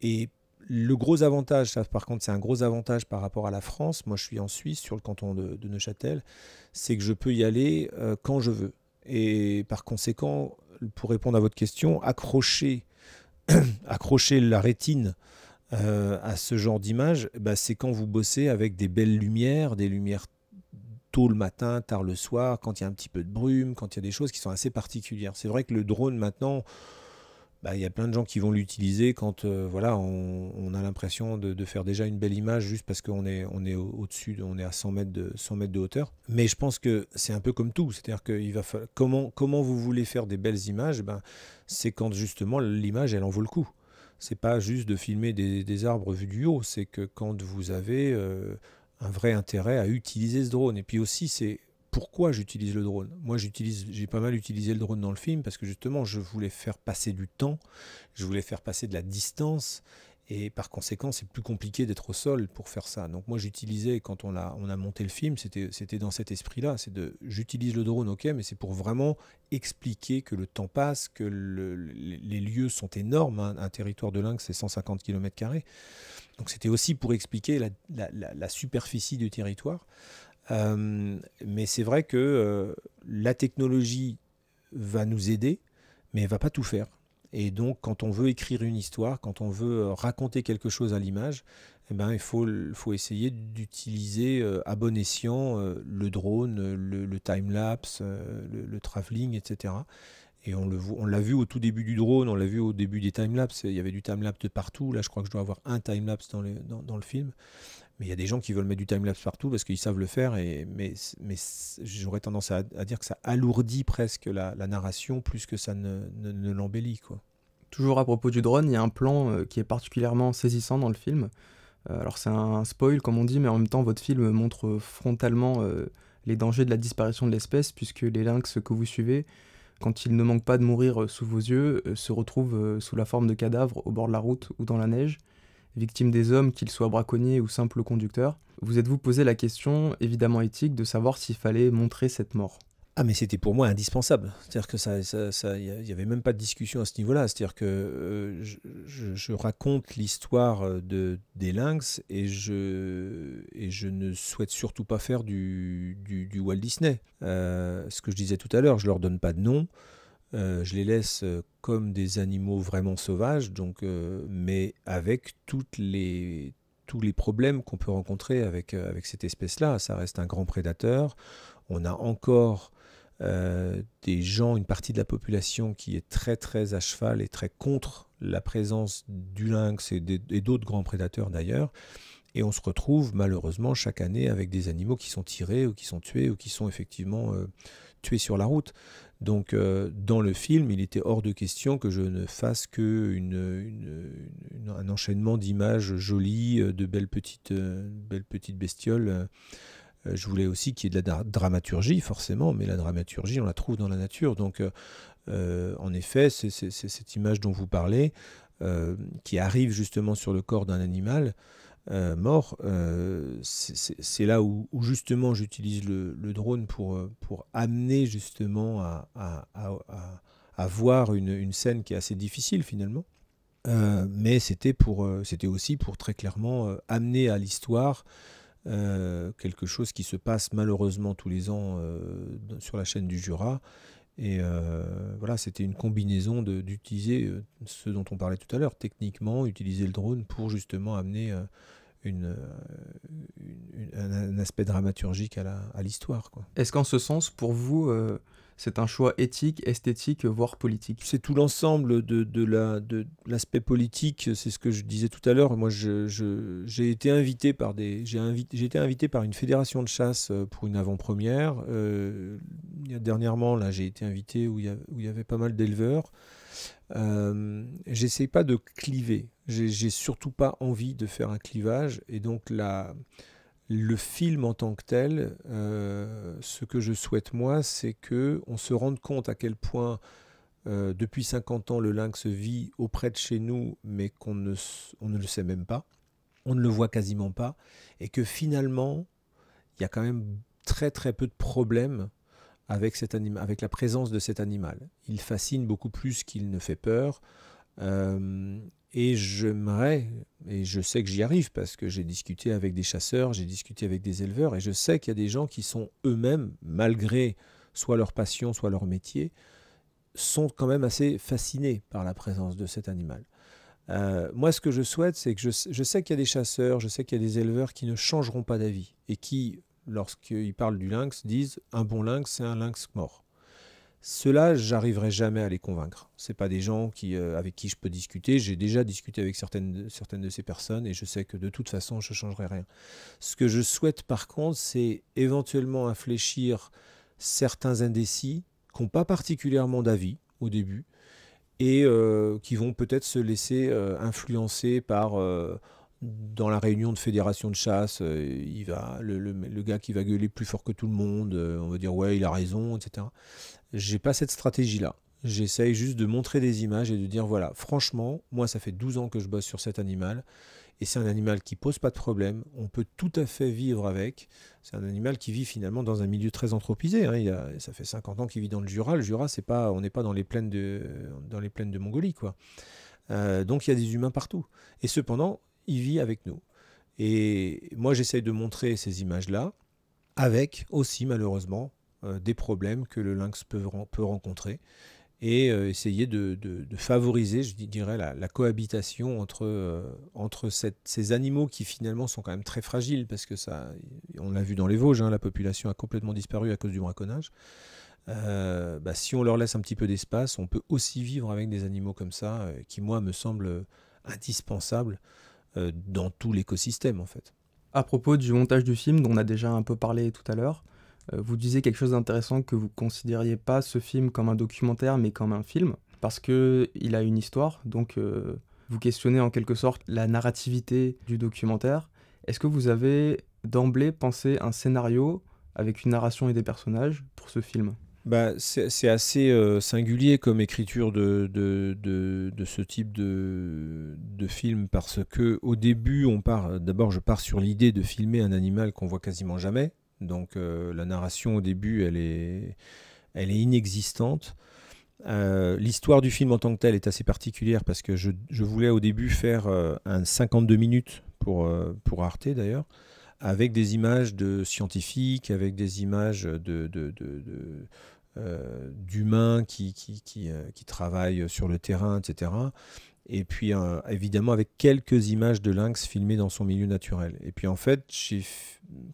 et le gros avantage, par contre c'est un gros avantage par rapport à la France, moi je suis en Suisse, sur le canton de, Neuchâtel, c'est que je peux y aller euh, quand je veux. Et par conséquent, pour répondre à votre question, accrocher, accrocher la rétine euh, à ce genre d'image, eh ben, c'est quand vous bossez avec des belles lumières, des lumières tôt le matin, tard le soir, quand il y a un petit peu de brume, quand il y a des choses qui sont assez particulières. C'est vrai que le drone maintenant bah, il y a plein de gens qui vont l'utiliser quand euh, voilà, on, a l'impression de, faire déjà une belle image juste parce qu'on est, on est au-dessus, on est à 100 mètres de, 100 mètres de hauteur. Mais je pense que c'est un peu comme tout, c'est-à-dire il va comment, comment vous voulez faire des belles images, ben, c'est quand justement l'image elle en vaut le coup. C'est pas juste de filmer des, des arbres vus du haut, c'est que quand vous avez euh, un vrai intérêt à utiliser ce drone. Et puis aussi, c'est pourquoi j'utilise le drone. Moi, j'ai pas mal utilisé le drone dans le film parce que justement, je voulais faire passer du temps, je voulais faire passer de la distance. Et par conséquent, c'est plus compliqué d'être au sol pour faire ça. Donc moi, j'utilisais, quand on a, monté le film, c'était dans cet esprit-là. C'est de, j'utilise le drone, ok, mais c'est pour vraiment expliquer que le temps passe, que les, lieux sont énormes. Hein. Un territoire de lynx, c'est 150 km. Donc c'était aussi pour expliquer la superficie du territoire. Euh, mais c'est vrai que euh, la technologie va nous aider, mais elle va pas tout faire. Et donc, quand on veut écrire une histoire, quand on veut euh, raconter quelque chose à l'image, eh ben, il faut, faut essayer d'utiliser à bon escient le drone, le, le time-lapse, le, le travelling, etc. Et on, on l'a vu au tout début du drone, on l'a vu au début des timelapses, il y avait du timelapse de partout. Là, je crois que je dois avoir un timelapse dans, dans, dans le film. Mais il y a des gens qui veulent mettre du timelapse partout parce qu'ils savent le faire, et, mais, j'aurais tendance à, dire que ça alourdit presque la, narration plus que ça ne, l'embellit. quoi. Toujours à propos du drone, il y a un plan euh, qui est particulièrement saisissant dans le film. Euh, alors c'est un spoil comme on dit, mais en même temps votre film montre frontalement euh, les dangers de la disparition de l'espèce, puisque les lynx que vous suivez, quand ils ne manquent pas de mourir sous vos yeux, se retrouvent sous la forme de cadavres au bord de la route ou dans la neige. Victime des hommes, qu'ils soient braconniers ou simples conducteurs. Vous êtes-vous posé la question, évidemment éthique, de savoir s'il fallait montrer cette mort ah mais c'était pour moi indispensable, c'est-à-dire que ça, il n'y avait même pas de discussion à ce niveau-là, c'est-à-dire que euh, je, raconte l'histoire euh, de des lynx et je ne souhaite surtout pas faire du du, Walt Disney. Euh, ce que je disais tout à l'heure, je leur donne pas de nom, euh, je les laisse euh, comme des animaux vraiment sauvages, euh, mais avec toutes les, tous les problèmes qu'on peut rencontrer avec, avec cette espèce-là. Ça reste un grand prédateur. On a encore des gens, une partie de la population qui est très très à cheval et très contre la présence du lynx et d'autres grands prédateurs d'ailleurs. Et on se retrouve malheureusement chaque année avec des animaux qui sont tirés ou qui sont tués ou qui sont effectivement tués sur la route. Donc euh, dans le film, il était hors de question que je ne fasse que un enchaînement d'images jolies, euh, de belles petites, euh, bestioles. je voulais aussi qu'il y ait de la dramaturgie, forcément, mais la dramaturgie, on la trouve dans la nature. Donc en effet, c'est cette image dont vous parlez, qui arrive justement sur le corps d'un animal. Euh, mort, euh, c'est là où, justement j'utilise le, drone euh, pour, amener justement à, voir une, scène qui est assez difficile finalement. mais c'était aussi pour très clairement amener à l'histoire quelque chose qui se passe malheureusement tous les ans sur la chaîne du Jura et euh, voilà, c'était une combinaison d'utiliser euh, ce dont on parlait tout à l'heure, techniquement, utiliser le drone pour justement amener euh, une, un aspect dramaturgique à l'histoire. Est-ce qu'en ce sens, pour vous, c'est un choix éthique, esthétique, voire politique. C'est tout l'ensemble de, de l'aspect la, de politique, c'est ce que je disais tout à l'heure. Moi, j'ai je, j'ai été, invité par des, j'ai invité, invité par une fédération de chasse euh, pour une avant-première. Euh, dernièrement, là, j'ai été invité où il, y avait pas mal d'éleveurs. Euh, j'essaie pas de cliver. J'ai surtout pas envie de faire un clivage. Et donc, la le film en tant que tel, euh, ce que je souhaite moi, c'est que on se rende compte à quel point euh, depuis 50 ans le lynx vit auprès de chez nous, mais qu'on ne, on ne le sait même pas, on ne le voit quasiment pas, et que finalement, il y a quand même très très peu de problèmes avec, cet avec la présence de cet animal. Il fascine beaucoup plus qu'il ne fait peur. Euh, et j'aimerais, et je sais que j'y arrive parce que j'ai discuté avec des chasseurs, j'ai discuté avec des éleveurs, et je sais qu'il y a des gens qui sont eux-mêmes, malgré soit leur passion, soit leur métier, sont quand même assez fascinés par la présence de cet animal. Euh, moi, ce que je souhaite, c'est que je sais qu'il y a des chasseurs, je sais qu'il y a des éleveurs qui ne changeront pas d'avis et qui, lorsqu'ils parlent du lynx, disent un bon lynx, c'est un lynx mort. Cela, j'arriverai jamais à les convaincre. C'est pas des gens qui, euh, avec qui je peux discuter. J'ai déjà discuté avec certaines, certaines de ces personnes et je sais que de toute façon, je ne changerai rien. Ce que je souhaite par contre, c'est éventuellement infléchir certains indécis qui n'ont pas particulièrement d'avis au début et euh, qui vont peut-être se laisser euh, influencer par dans la réunion de fédération de chasse, il va, le, gars qui va gueuler plus fort que tout le monde, on va dire ouais, il a raison, etc. J'ai pas cette stratégie-là. J'essaye juste de montrer des images et de dire voilà, franchement, moi ça fait 12 ans que je bosse sur cet animal et c'est un animal qui pose pas de problème, on peut tout à fait vivre avec. C'est un animal qui vit finalement dans un milieu très anthropisé. Hein. ça fait 50 ans qu'il vit dans le Jura. Le Jura, c'est pas, on n'est pas dans les plaines de, dans les plaines de Mongolie, quoi. Euh, donc il y a des humains partout. Et cependant, il vit avec nous. Et moi, j'essaye de montrer ces images-là, avec aussi malheureusement euh, des problèmes que le lynx peut, peut rencontrer et euh, essayer de, favoriser, je dirais, la, cohabitation entre, euh, entre ces animaux qui finalement sont quand même très fragiles, parce que ça, on l'a vu dans les Vosges, hein, la population a complètement disparu à cause du braconnage. Bah, si on leur laisse un petit peu d'espace, on peut aussi vivre avec des animaux comme ça, qui moi me semblent indispensables dans tout l'écosystème en fait. À propos du montage du film, dont on a déjà un peu parlé tout à l'heure, euh, vous disiez quelque chose d'intéressant que vous considériez pas ce film comme un documentaire mais comme un film parce que il a une histoire donc euh, vous questionnez en quelque sorte la narrativité du documentaire. Est-ce que vous avez d'emblée pensé un scénario avec une narration et des personnages pour ce film bah, c'est assez euh, singulier comme écriture de, de ce type de, film parce que au début on part d'abord je pars sur l'idée de filmer un animal qu'on voit quasiment jamais donc euh, la narration au début, elle est, elle est inexistante. Euh, l'histoire du film en tant que telle est assez particulière parce que je, je voulais au début faire euh, un 52 minutes pour, pour Arte d'ailleurs, avec des images de scientifiques, avec des images de, de d'humains qui, qui, qui, qui, travaillent sur le terrain, etc et puis euh, évidemment avec quelques images de lynx filmées dans son milieu naturel. Et puis en fait,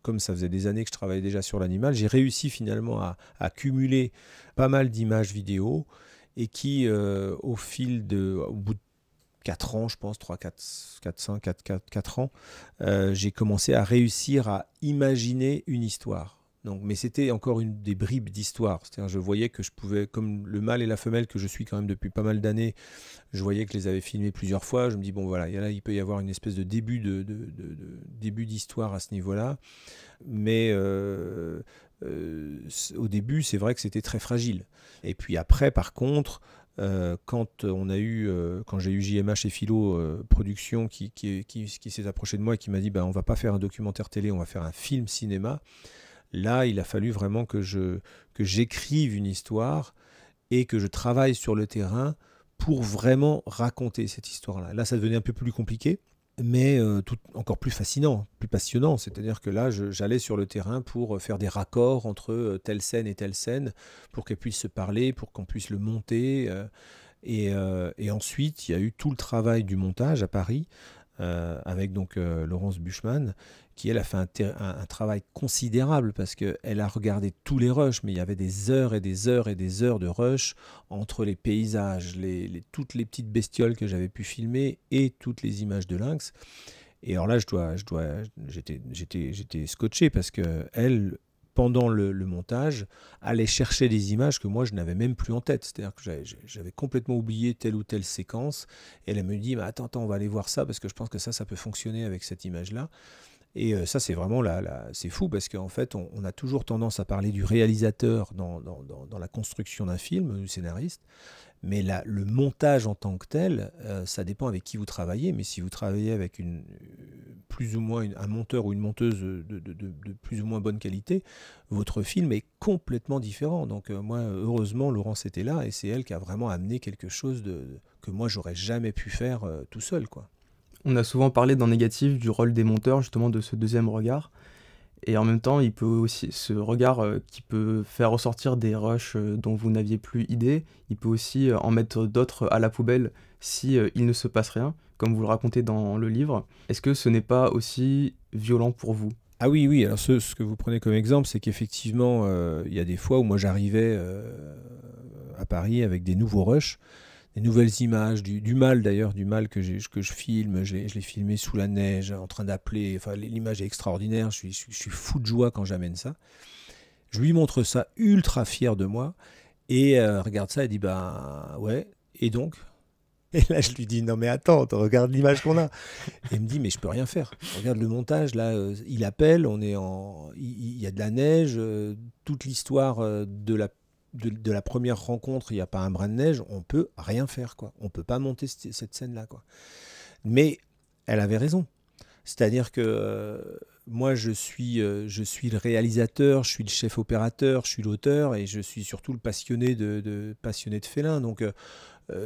comme ça faisait des années que je travaillais déjà sur l'animal, j'ai réussi finalement à, accumuler cumuler pas mal d'images vidéo et qui, euh, au fil de, au bout de 4 ans, je pense, 3, 4, 4 5, 4, 4, 4 ans, euh, j'ai commencé à réussir à imaginer une histoire donc, mais c'était encore une des bribes d'histoire. C'est-à-dire, je voyais que je pouvais, comme le mâle et la femelle que je suis quand même depuis pas mal d'années, je voyais que je les avais filmés plusieurs fois. Je me dis bon voilà, là il peut y avoir une espèce de début de, début d'histoire à ce niveau-là. Mais euh, euh, au début, c'est vrai que c'était très fragile. Et puis après, par contre, euh, quand on a eu, quand j'ai eu JMH et Philo Productions Production qui, qui, qui, s'est approché de moi et qui m'a dit bah, on va pas faire un documentaire télé, on va faire un film cinéma. Là, il a fallu vraiment que je que j'écrive une histoire et que je travaille sur le terrain pour vraiment raconter cette histoire-là. Là, ça devenait un peu plus compliqué, mais euh, tout, encore plus fascinant, plus passionnant. C'est-à-dire que là, j'allais sur le terrain pour euh, faire des raccords entre euh, telle scène et telle scène, pour qu'elle puisse se parler, pour qu'on puisse le monter. et, et, ensuite, il y a eu tout le travail du montage à Paris, avec donc Laurence Buchmann, qui elle a fait un, travail considérable parce qu'elle a regardé tous les rushs, mais il y avait des heures et des heures et des heures de rush entre les paysages, les, toutes les petites bestioles que j'avais pu filmer et toutes les images de lynx. Et alors là, je dois, je dois, j'étais, scotché parce que elle, pendant le, montage, allait chercher des images que moi je n'avais même plus en tête. C'est-à-dire que j'avais complètement oublié telle ou telle séquence. Et elle me dit, attends, attends, on va aller voir ça parce que je pense que ça, ça peut fonctionner avec cette image-là. Et euh, ça, c'est vraiment là c'est fou parce qu'en fait, on, a toujours tendance à parler du réalisateur dans, la construction d'un film, du scénariste. Mais là le montage en tant que tel, euh, ça dépend avec qui vous travaillez. Mais si vous travaillez avec une, euh, plus ou moins un monteur ou une monteuse de, plus ou moins bonne qualité, votre film est complètement différent. Donc moi, heureusement, Laurence était là et c'est elle qui a vraiment amené quelque chose de, que moi, j'aurais jamais pu faire tout seul. quoi. On a souvent parlé dans négatif du rôle des monteurs, justement de ce deuxième regard. Et en même temps, il peut aussi, ce regard euh, qui peut faire ressortir des rushs euh, dont vous n'aviez plus idée, il peut aussi euh, en mettre d'autres à la poubelle si il ne se passe rien, comme vous le racontez dans le livre. Est-ce que ce n'est pas aussi violent pour vous ah oui, oui, alors ce, que vous prenez comme exemple, c'est qu'effectivement, il y a des fois où moi j'arrivais à Paris avec des nouveaux rushs, nouvelles images, du, mal d'ailleurs, du mal que, que je filme. Je l'ai filmé sous la neige, en train d'appeler. Enfin, l'image est extraordinaire. Je suis, fou de joie quand j'amène ça. Je lui montre ça, ultra fier de moi. Et euh, regarde ça, elle dit Bah ouais, et donc et là, je lui dis, non mais attends, regarde l'image qu'on a. Et me dit, mais je peux rien faire. Regarde le montage, là, euh, il appelle, on est en, il, y a de la neige, euh, toute l'histoire de la de, la première rencontre, il n'y a pas un brin de neige, on peut rien faire, quoi. On peut pas monter cette, scène-là, quoi. Mais elle avait raison. C'est-à-dire que euh, moi, je suis, euh, je suis le réalisateur, je suis le chef opérateur, je suis l'auteur et je suis surtout le passionné de, passionné de félin. Donc, euh,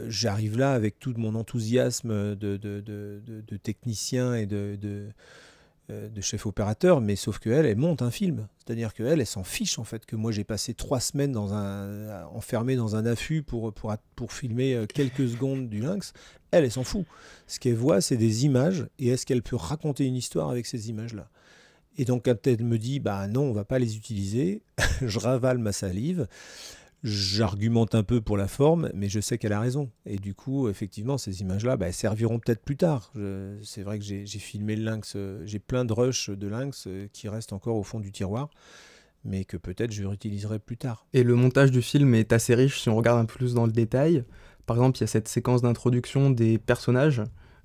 j'arrive là avec tout mon enthousiasme de, de, de technicien et de, euh, de chef opérateur, mais sauf que elle monte un film. C'est-à-dire qu'elle, elle s'en fiche en fait que moi j'ai passé trois semaines dans enfermé dans un affût pour, pour, filmer euh, quelques secondes du lynx. Elle, elle s'en fout. Ce qu'elle voit, c'est des images et est-ce qu'elle peut raconter une histoire avec ces images-là Et donc elle me dit, bah non, on va pas les utiliser, je ravale ma salive. J'argumente un peu pour la forme, mais je sais qu'elle a raison. Et du coup, effectivement, ces images-là bah, elles serviront peut-être plus tard. C'est vrai que j'ai filmé le lynx, euh, j'ai plein de rushs de lynx euh, qui restent encore au fond du tiroir mais que peut-être je réutiliserai plus tard. Et le montage du film est assez riche si on regarde un peu plus dans le détail. Par exemple, il y a cette séquence d'introduction des personnages,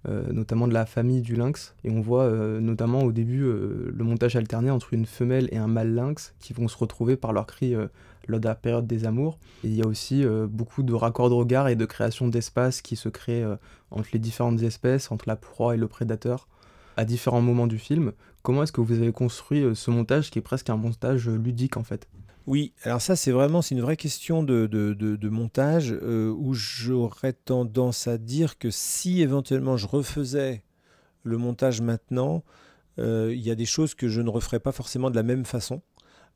euh, notamment de la famille du lynx, et on voit notamment au début le montage alterné entre une femelle et un mâle lynx qui vont se retrouver par leur cri lors la période des amours. il y a aussi euh, beaucoup de raccords de regard et de création d'espace qui se créent euh, entre les différentes espèces, entre la proie et le prédateur, à différents moments du film. Comment est-ce que vous avez construit euh, ce montage qui est presque un montage ludique en fait oui, alors ça c'est vraiment c'est une vraie question de, de montage où j'aurais tendance à dire que si éventuellement je refaisais le montage maintenant, il y a des choses que je ne referais pas forcément de la même façon.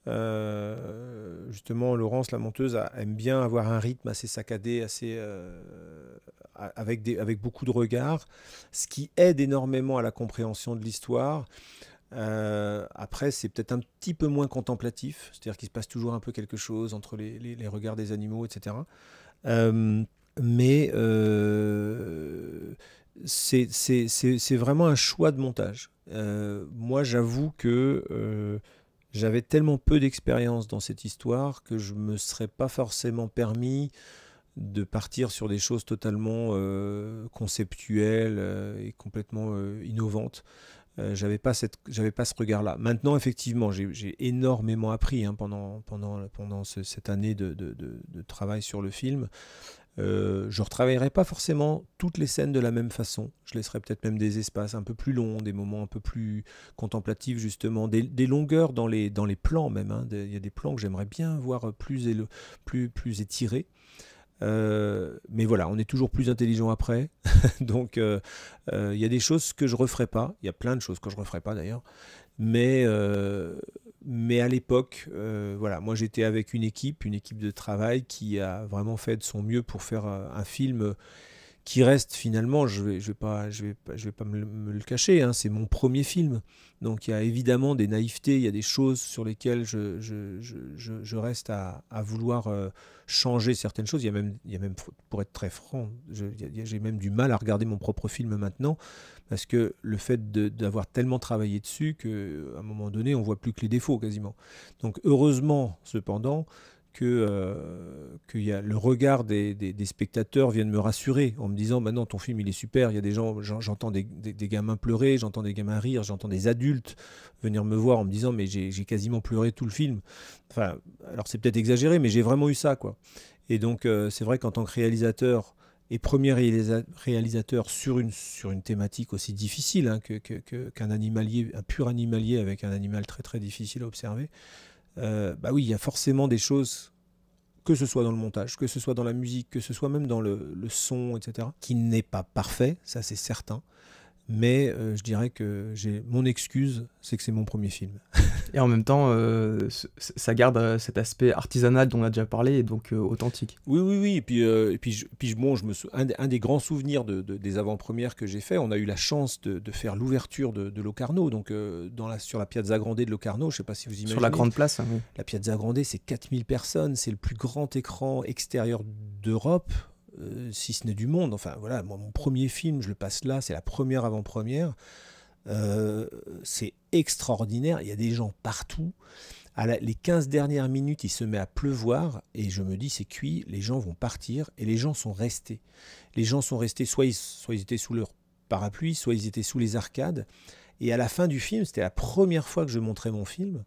Euh, justement, Laurence, la monteuse, aime bien avoir un rythme assez saccadé, assez, euh, avec, des, avec beaucoup de regards, ce qui aide énormément à la compréhension de l'histoire. Euh, après, c'est peut-être un petit peu moins contemplatif, c'est-à-dire qu'il se passe toujours un peu quelque chose entre les regards des animaux, etc. mais c'est vraiment un choix de montage. moi, j'avoue que j'avais tellement peu d'expérience dans cette histoire que je me serais pas forcément permis de partir sur des choses totalement euh, conceptuelles euh, et complètement euh, innovantes. j'avais pas cette, j'avais pas ce regard-là. Maintenant, effectivement, j'ai énormément appris hein, pendant pendant pendant cette année de, de, de, travail sur le film. Euh, je ne retravaillerai pas forcément toutes les scènes de la même façon. Je laisserai peut-être même des espaces un peu plus longs, des moments un peu plus contemplatifs justement, des, longueurs dans les, plans même. Hein. Il y a des plans que j'aimerais bien voir plus, plus, plus étirés. Euh, mais voilà, on est toujours plus intelligent après. Donc, euh, il y a des choses que je referai pas. Il y a plein de choses que je referai pas d'ailleurs. Mais mais à l'époque, euh, voilà, moi j'étais avec une équipe, une équipe de travail qui a vraiment fait de son mieux pour faire euh, un film euh, qui reste finalement, je vais, vais pas, je vais pas, me, le cacher, hein, c'est mon premier film. Donc il y a évidemment des naïvetés, il y a des choses sur lesquelles je, reste à, vouloir changer certaines choses. Il y a même, il même pour être très franc, j'ai même du mal à regarder mon propre film maintenant parce que le fait d'avoir tellement travaillé dessus qu'à euh, un moment donné, on voit plus que les défauts quasiment. Donc heureusement, cependant, que, euh, le regard des, des, spectateurs viennent me rassurer en me disant maintenant ton film il est super il y a des gens j'entends des, gamins pleurer j'entends des gamins rire j'entends des adultes venir me voir en me disant mais j'ai quasiment pleuré tout le film enfin alors c'est peut-être exagéré mais j'ai vraiment eu ça quoi et donc euh, c'est vrai qu'en tant que réalisateur et premier réalisateur sur une, sur une thématique aussi difficile hein, qu'un animalier, un pur animalier avec un animal très très difficile à observer, euh, bah oui, il y a forcément des choses, que ce soit dans le montage, que ce soit dans la musique, que ce soit même dans le, le son, etc., qui n'est pas parfait, ça c'est certain. Mais euh, je dirais que j'ai mon excuse, c'est que c'est mon premier film. et en même temps, euh, ça garde euh, cet aspect artisanal dont on a déjà parlé et donc authentique. Oui, oui, oui. Et puis, et puis, bon, je me un, des grands souvenirs des avant-premières que j'ai fait, on a eu la chance de, faire l'ouverture de, Locarno, donc dans sur la Piazza Grande de Locarno. Je ne sais pas si vous imaginez. Sur la grande place. Hein, oui. La Piazza Grande, c'est 4000 personnes, c'est le plus grand écran extérieur d'Europe. Euh, si ce n'est du monde. Enfin voilà, mon premier film, je le passe là, c'est la première avant-première. Euh, c'est extraordinaire, il y a des gens partout. À les 15 dernières minutes, il se met à pleuvoir et je me dis c'est cuit, les gens vont partir et les gens sont restés. Les gens sont restés, soit ils, soit ils étaient sous leur parapluie, soit ils étaient sous les arcades. Et à la fin du film, c'était la première fois que je montrais mon film.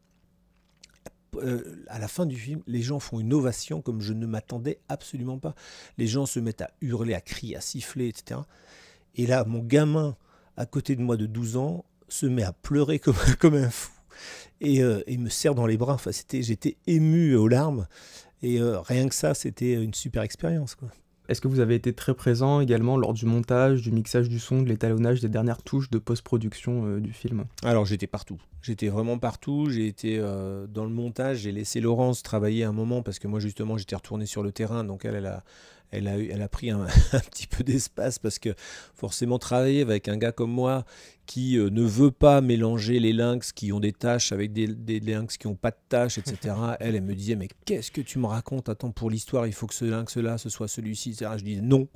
Euh, à la fin du film, les gens font une ovation comme je ne m'attendais absolument pas. Les gens se mettent à hurler, à crier, à siffler, etc. Et là, mon gamin à côté de moi de 12 ans se met à pleurer comme, un fou euh, et, me serre dans les bras. Enfin, c'était, j'étais ému aux larmes. Et euh, rien que ça, c'était une super expérience. Est-ce que vous avez été très présent également lors du montage, du mixage du son, de l'étalonnage des dernières touches de post-production euh, du film Alors j'étais partout. J'étais vraiment partout. J'ai été euh, dans le montage. J'ai laissé Laurence travailler un moment parce que moi justement j'étais retourné sur le terrain. Donc elle, elle a, pris un petit peu d'espace parce que forcément travailler avec un gars comme moi qui euh, ne veut pas mélanger les lynx qui ont des taches avec des, lynx qui n'ont pas de taches, etc. elle, elle me disait, mais qu'est-ce que tu me racontes Attends, pour l'histoire, il faut que ce lynx-là, ce soit celui-ci, etc. Je dis, non,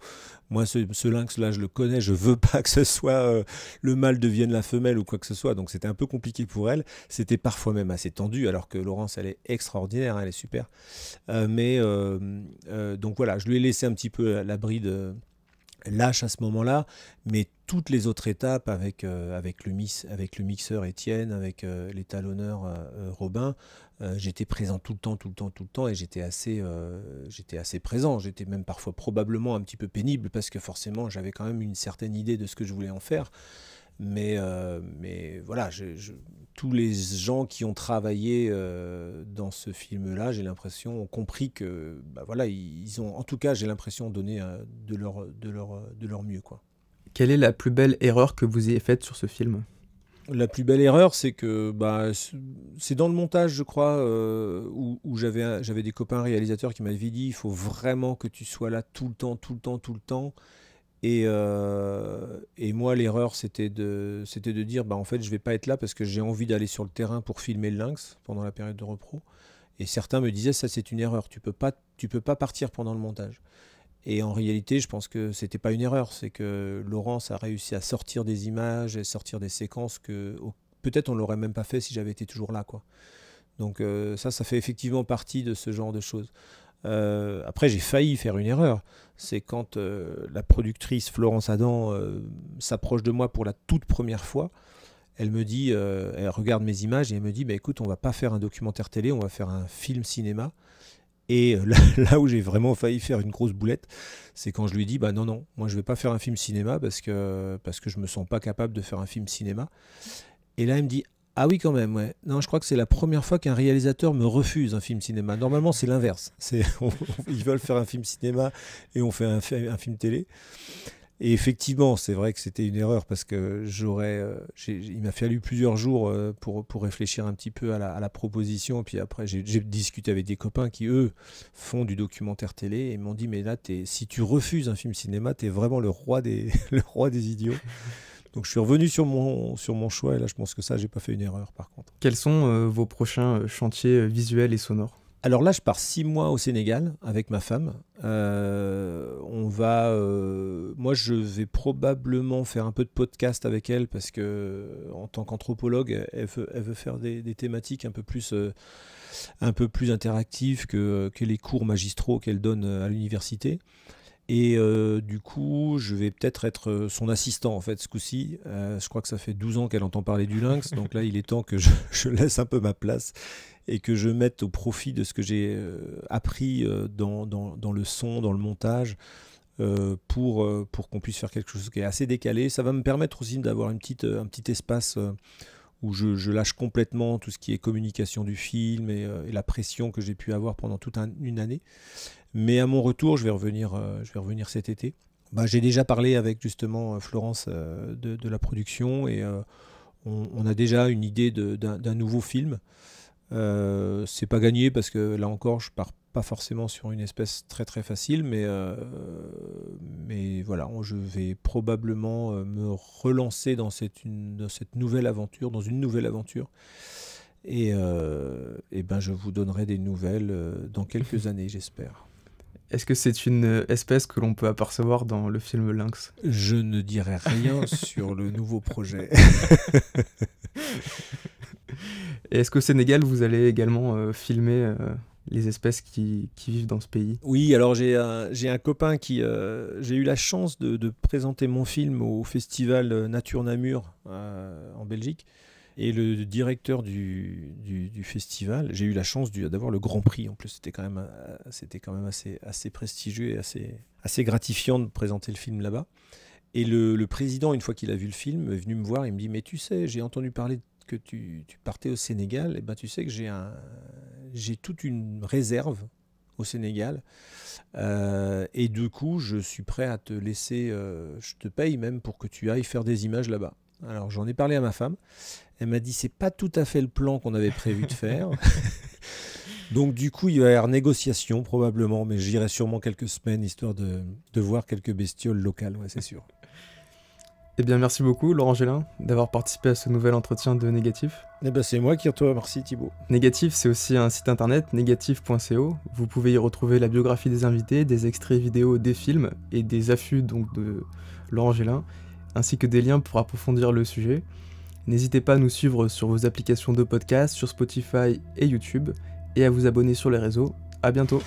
moi, ce, lynx-là, je le connais, je veux pas que ce soit euh, le mâle devienne la femelle ou quoi que ce soit. Donc, c'était un peu compliqué pour elle. C'était parfois même assez tendu, alors que Laurence, elle est extraordinaire, hein, elle est super. Euh, mais, donc voilà, je lui ai laissé un petit peu l'abri de lâche à ce moment-là, mais toutes les autres étapes avec, euh, avec, le, mix, avec le mixeur Étienne, avec euh, l'étalonneur euh, Robin, j'étais présent tout le temps, tout le temps, tout le temps, et j'étais assez, j'étais assez présent. J'étais même parfois probablement un petit peu pénible parce que forcément j'avais quand même une certaine idée de ce que je voulais en faire. Mais, mais voilà, tous les gens qui ont travaillé dans ce film-là, j'ai l'impression, ont compris que, bah voilà, ils ont, en tout cas, j'ai l'impression, donné de leur, de, leur, de leur mieux, quoi. Quelle est la plus belle erreur que vous ayez faite sur ce film la plus belle erreur, c'est que bah, c'est dans le montage, je crois, euh, où, j'avais, des copains réalisateurs qui m'avaient dit il faut vraiment que tu sois là tout le temps, tout le temps, tout le temps. Et, euh, et moi, l'erreur, c'était de, c'était de dire bah, en fait, je ne vais pas être là parce que j'ai envie d'aller sur le terrain pour filmer le lynx pendant la période de repro. Et certains me disaient ça, c'est une erreur, tu peux tu peux pas partir pendant le montage. Et en réalité, je pense que n'était pas une erreur, c'est que Laurence a réussi à sortir des images et sortir des séquences que peut-être on l'aurait même pas fait si j'avais été toujours là, quoi. Donc euh, ça, ça fait effectivement partie de ce genre de choses. Euh, après, j'ai failli faire une erreur. C'est quand euh, la productrice Florence Adam s'approche de moi pour la toute première fois. Elle me dit, elle regarde mes images et elle me dit, bah, écoute, on va pas faire un documentaire télé, on va faire un film cinéma. Et euh, là, où j'ai vraiment failli faire une grosse boulette, c'est quand je lui dis, bah non, non, moi je ne vais pas faire un film cinéma parce que, parce que je me sens pas capable de faire un film cinéma. Et là, il me dit, ah oui, quand même, ouais. Non, je crois que c'est la première fois qu'un réalisateur me refuse un film cinéma. Normalement, c'est l'inverse. Ils veulent faire un film cinéma et on fait un film télé. Et effectivement, c'est vrai que c'était une erreur parce que j'aurais, euh, il m'a fallu plusieurs jours euh, pour, pour réfléchir un petit peu à la, à la proposition. Puis après, j'ai discuté avec des copains qui, eux, font du documentaire télé et m'ont dit Mais là, es, si tu refuses un film cinéma, tu es vraiment le roi des, le roi des idiots. Donc je suis revenu sur mon, sur mon choix et là, je pense que ça, j'ai pas fait une erreur par contre. Quels sont euh, vos prochains chantiers visuels et sonores alors là, je pars six mois au Sénégal avec ma femme. Euh, on va, euh, moi, je vais probablement faire un peu de podcast avec elle parce que, en tant qu'anthropologue, elle, veut, faire des, thématiques un peu plus, euh, un peu plus interactives que, les cours magistraux qu'elle donne à l'université. Et euh, du coup, je vais peut-être être euh, son assistant en fait ce coup-ci. Euh, je crois que ça fait 12 ans qu'elle entend parler du lynx, donc là il est temps que je, laisse un peu ma place et que je mette au profit de ce que j'ai appris dans, dans, le son, dans le montage, pour, pour qu'on puisse faire quelque chose qui est assez décalé. Ça va me permettre aussi d'avoir une petite, un petit espace où je, lâche complètement tout ce qui est communication du film et, la pression que j'ai pu avoir pendant toute une année. Mais à mon retour, je vais revenir, euh, je vais revenir cet été. Bah, j'ai déjà parlé avec justement euh, Florence euh, de, la production et on, a déjà une idée d'un nouveau film. Euh, c'est pas gagné parce que là encore, je pars pas forcément sur une espèce très très facile, mais, mais voilà, je vais probablement me relancer dans cette, nouvelle aventure, dans une nouvelle aventure. Et, et ben je vous donnerai des nouvelles dans quelques années, j'espère. Est-ce que c'est une espèce que l'on peut apercevoir dans le film Lynx Je ne dirai rien sur le nouveau projet. Est-ce qu'au Sénégal, vous allez également euh, filmer euh, les espèces qui, vivent dans ce pays Oui, alors j'ai un, copain qui... Euh, j'ai eu la chance de, présenter mon film au festival Nature Namur en Belgique. Et le directeur du, festival, j'ai eu la chance d'avoir le Grand Prix. En plus, c'était quand même, euh, c'était quand même assez, assez prestigieux et assez, assez gratifiant de présenter le film là-bas. Et le, président, une fois qu'il a vu le film, est venu me voir. Il me dit Mais tu sais, j'ai entendu parler que tu, partais au Sénégal. Et eh ben, tu sais que j'ai un, j'ai toute une réserve au Sénégal. Euh, et du coup, je suis prêt à te laisser, euh, je te paye même pour que tu ailles faire des images là-bas. Alors j'en ai parlé à ma femme. Elle m'a dit c'est pas tout à fait le plan qu'on avait prévu de faire. Donc du coup, il va y avoir négociation probablement, mais j'irai sûrement quelques semaines histoire de, voir quelques bestioles locales, ouais, c'est sûr. Eh bien, merci beaucoup, Laurent Gélin, d'avoir participé à ce nouvel entretien de Négatif. Eh bien, c'est moi qui reçois, merci Thibaut. Négatif, c'est aussi un site internet, négatif.co. Vous pouvez y retrouver la biographie des invités, des extraits vidéo des films et des affûts donc de Laurent Gélin ainsi que des liens pour approfondir le sujet. N'hésitez pas à nous suivre sur vos applications de podcast, sur Spotify et YouTube, et à vous abonner sur les réseaux. À bientôt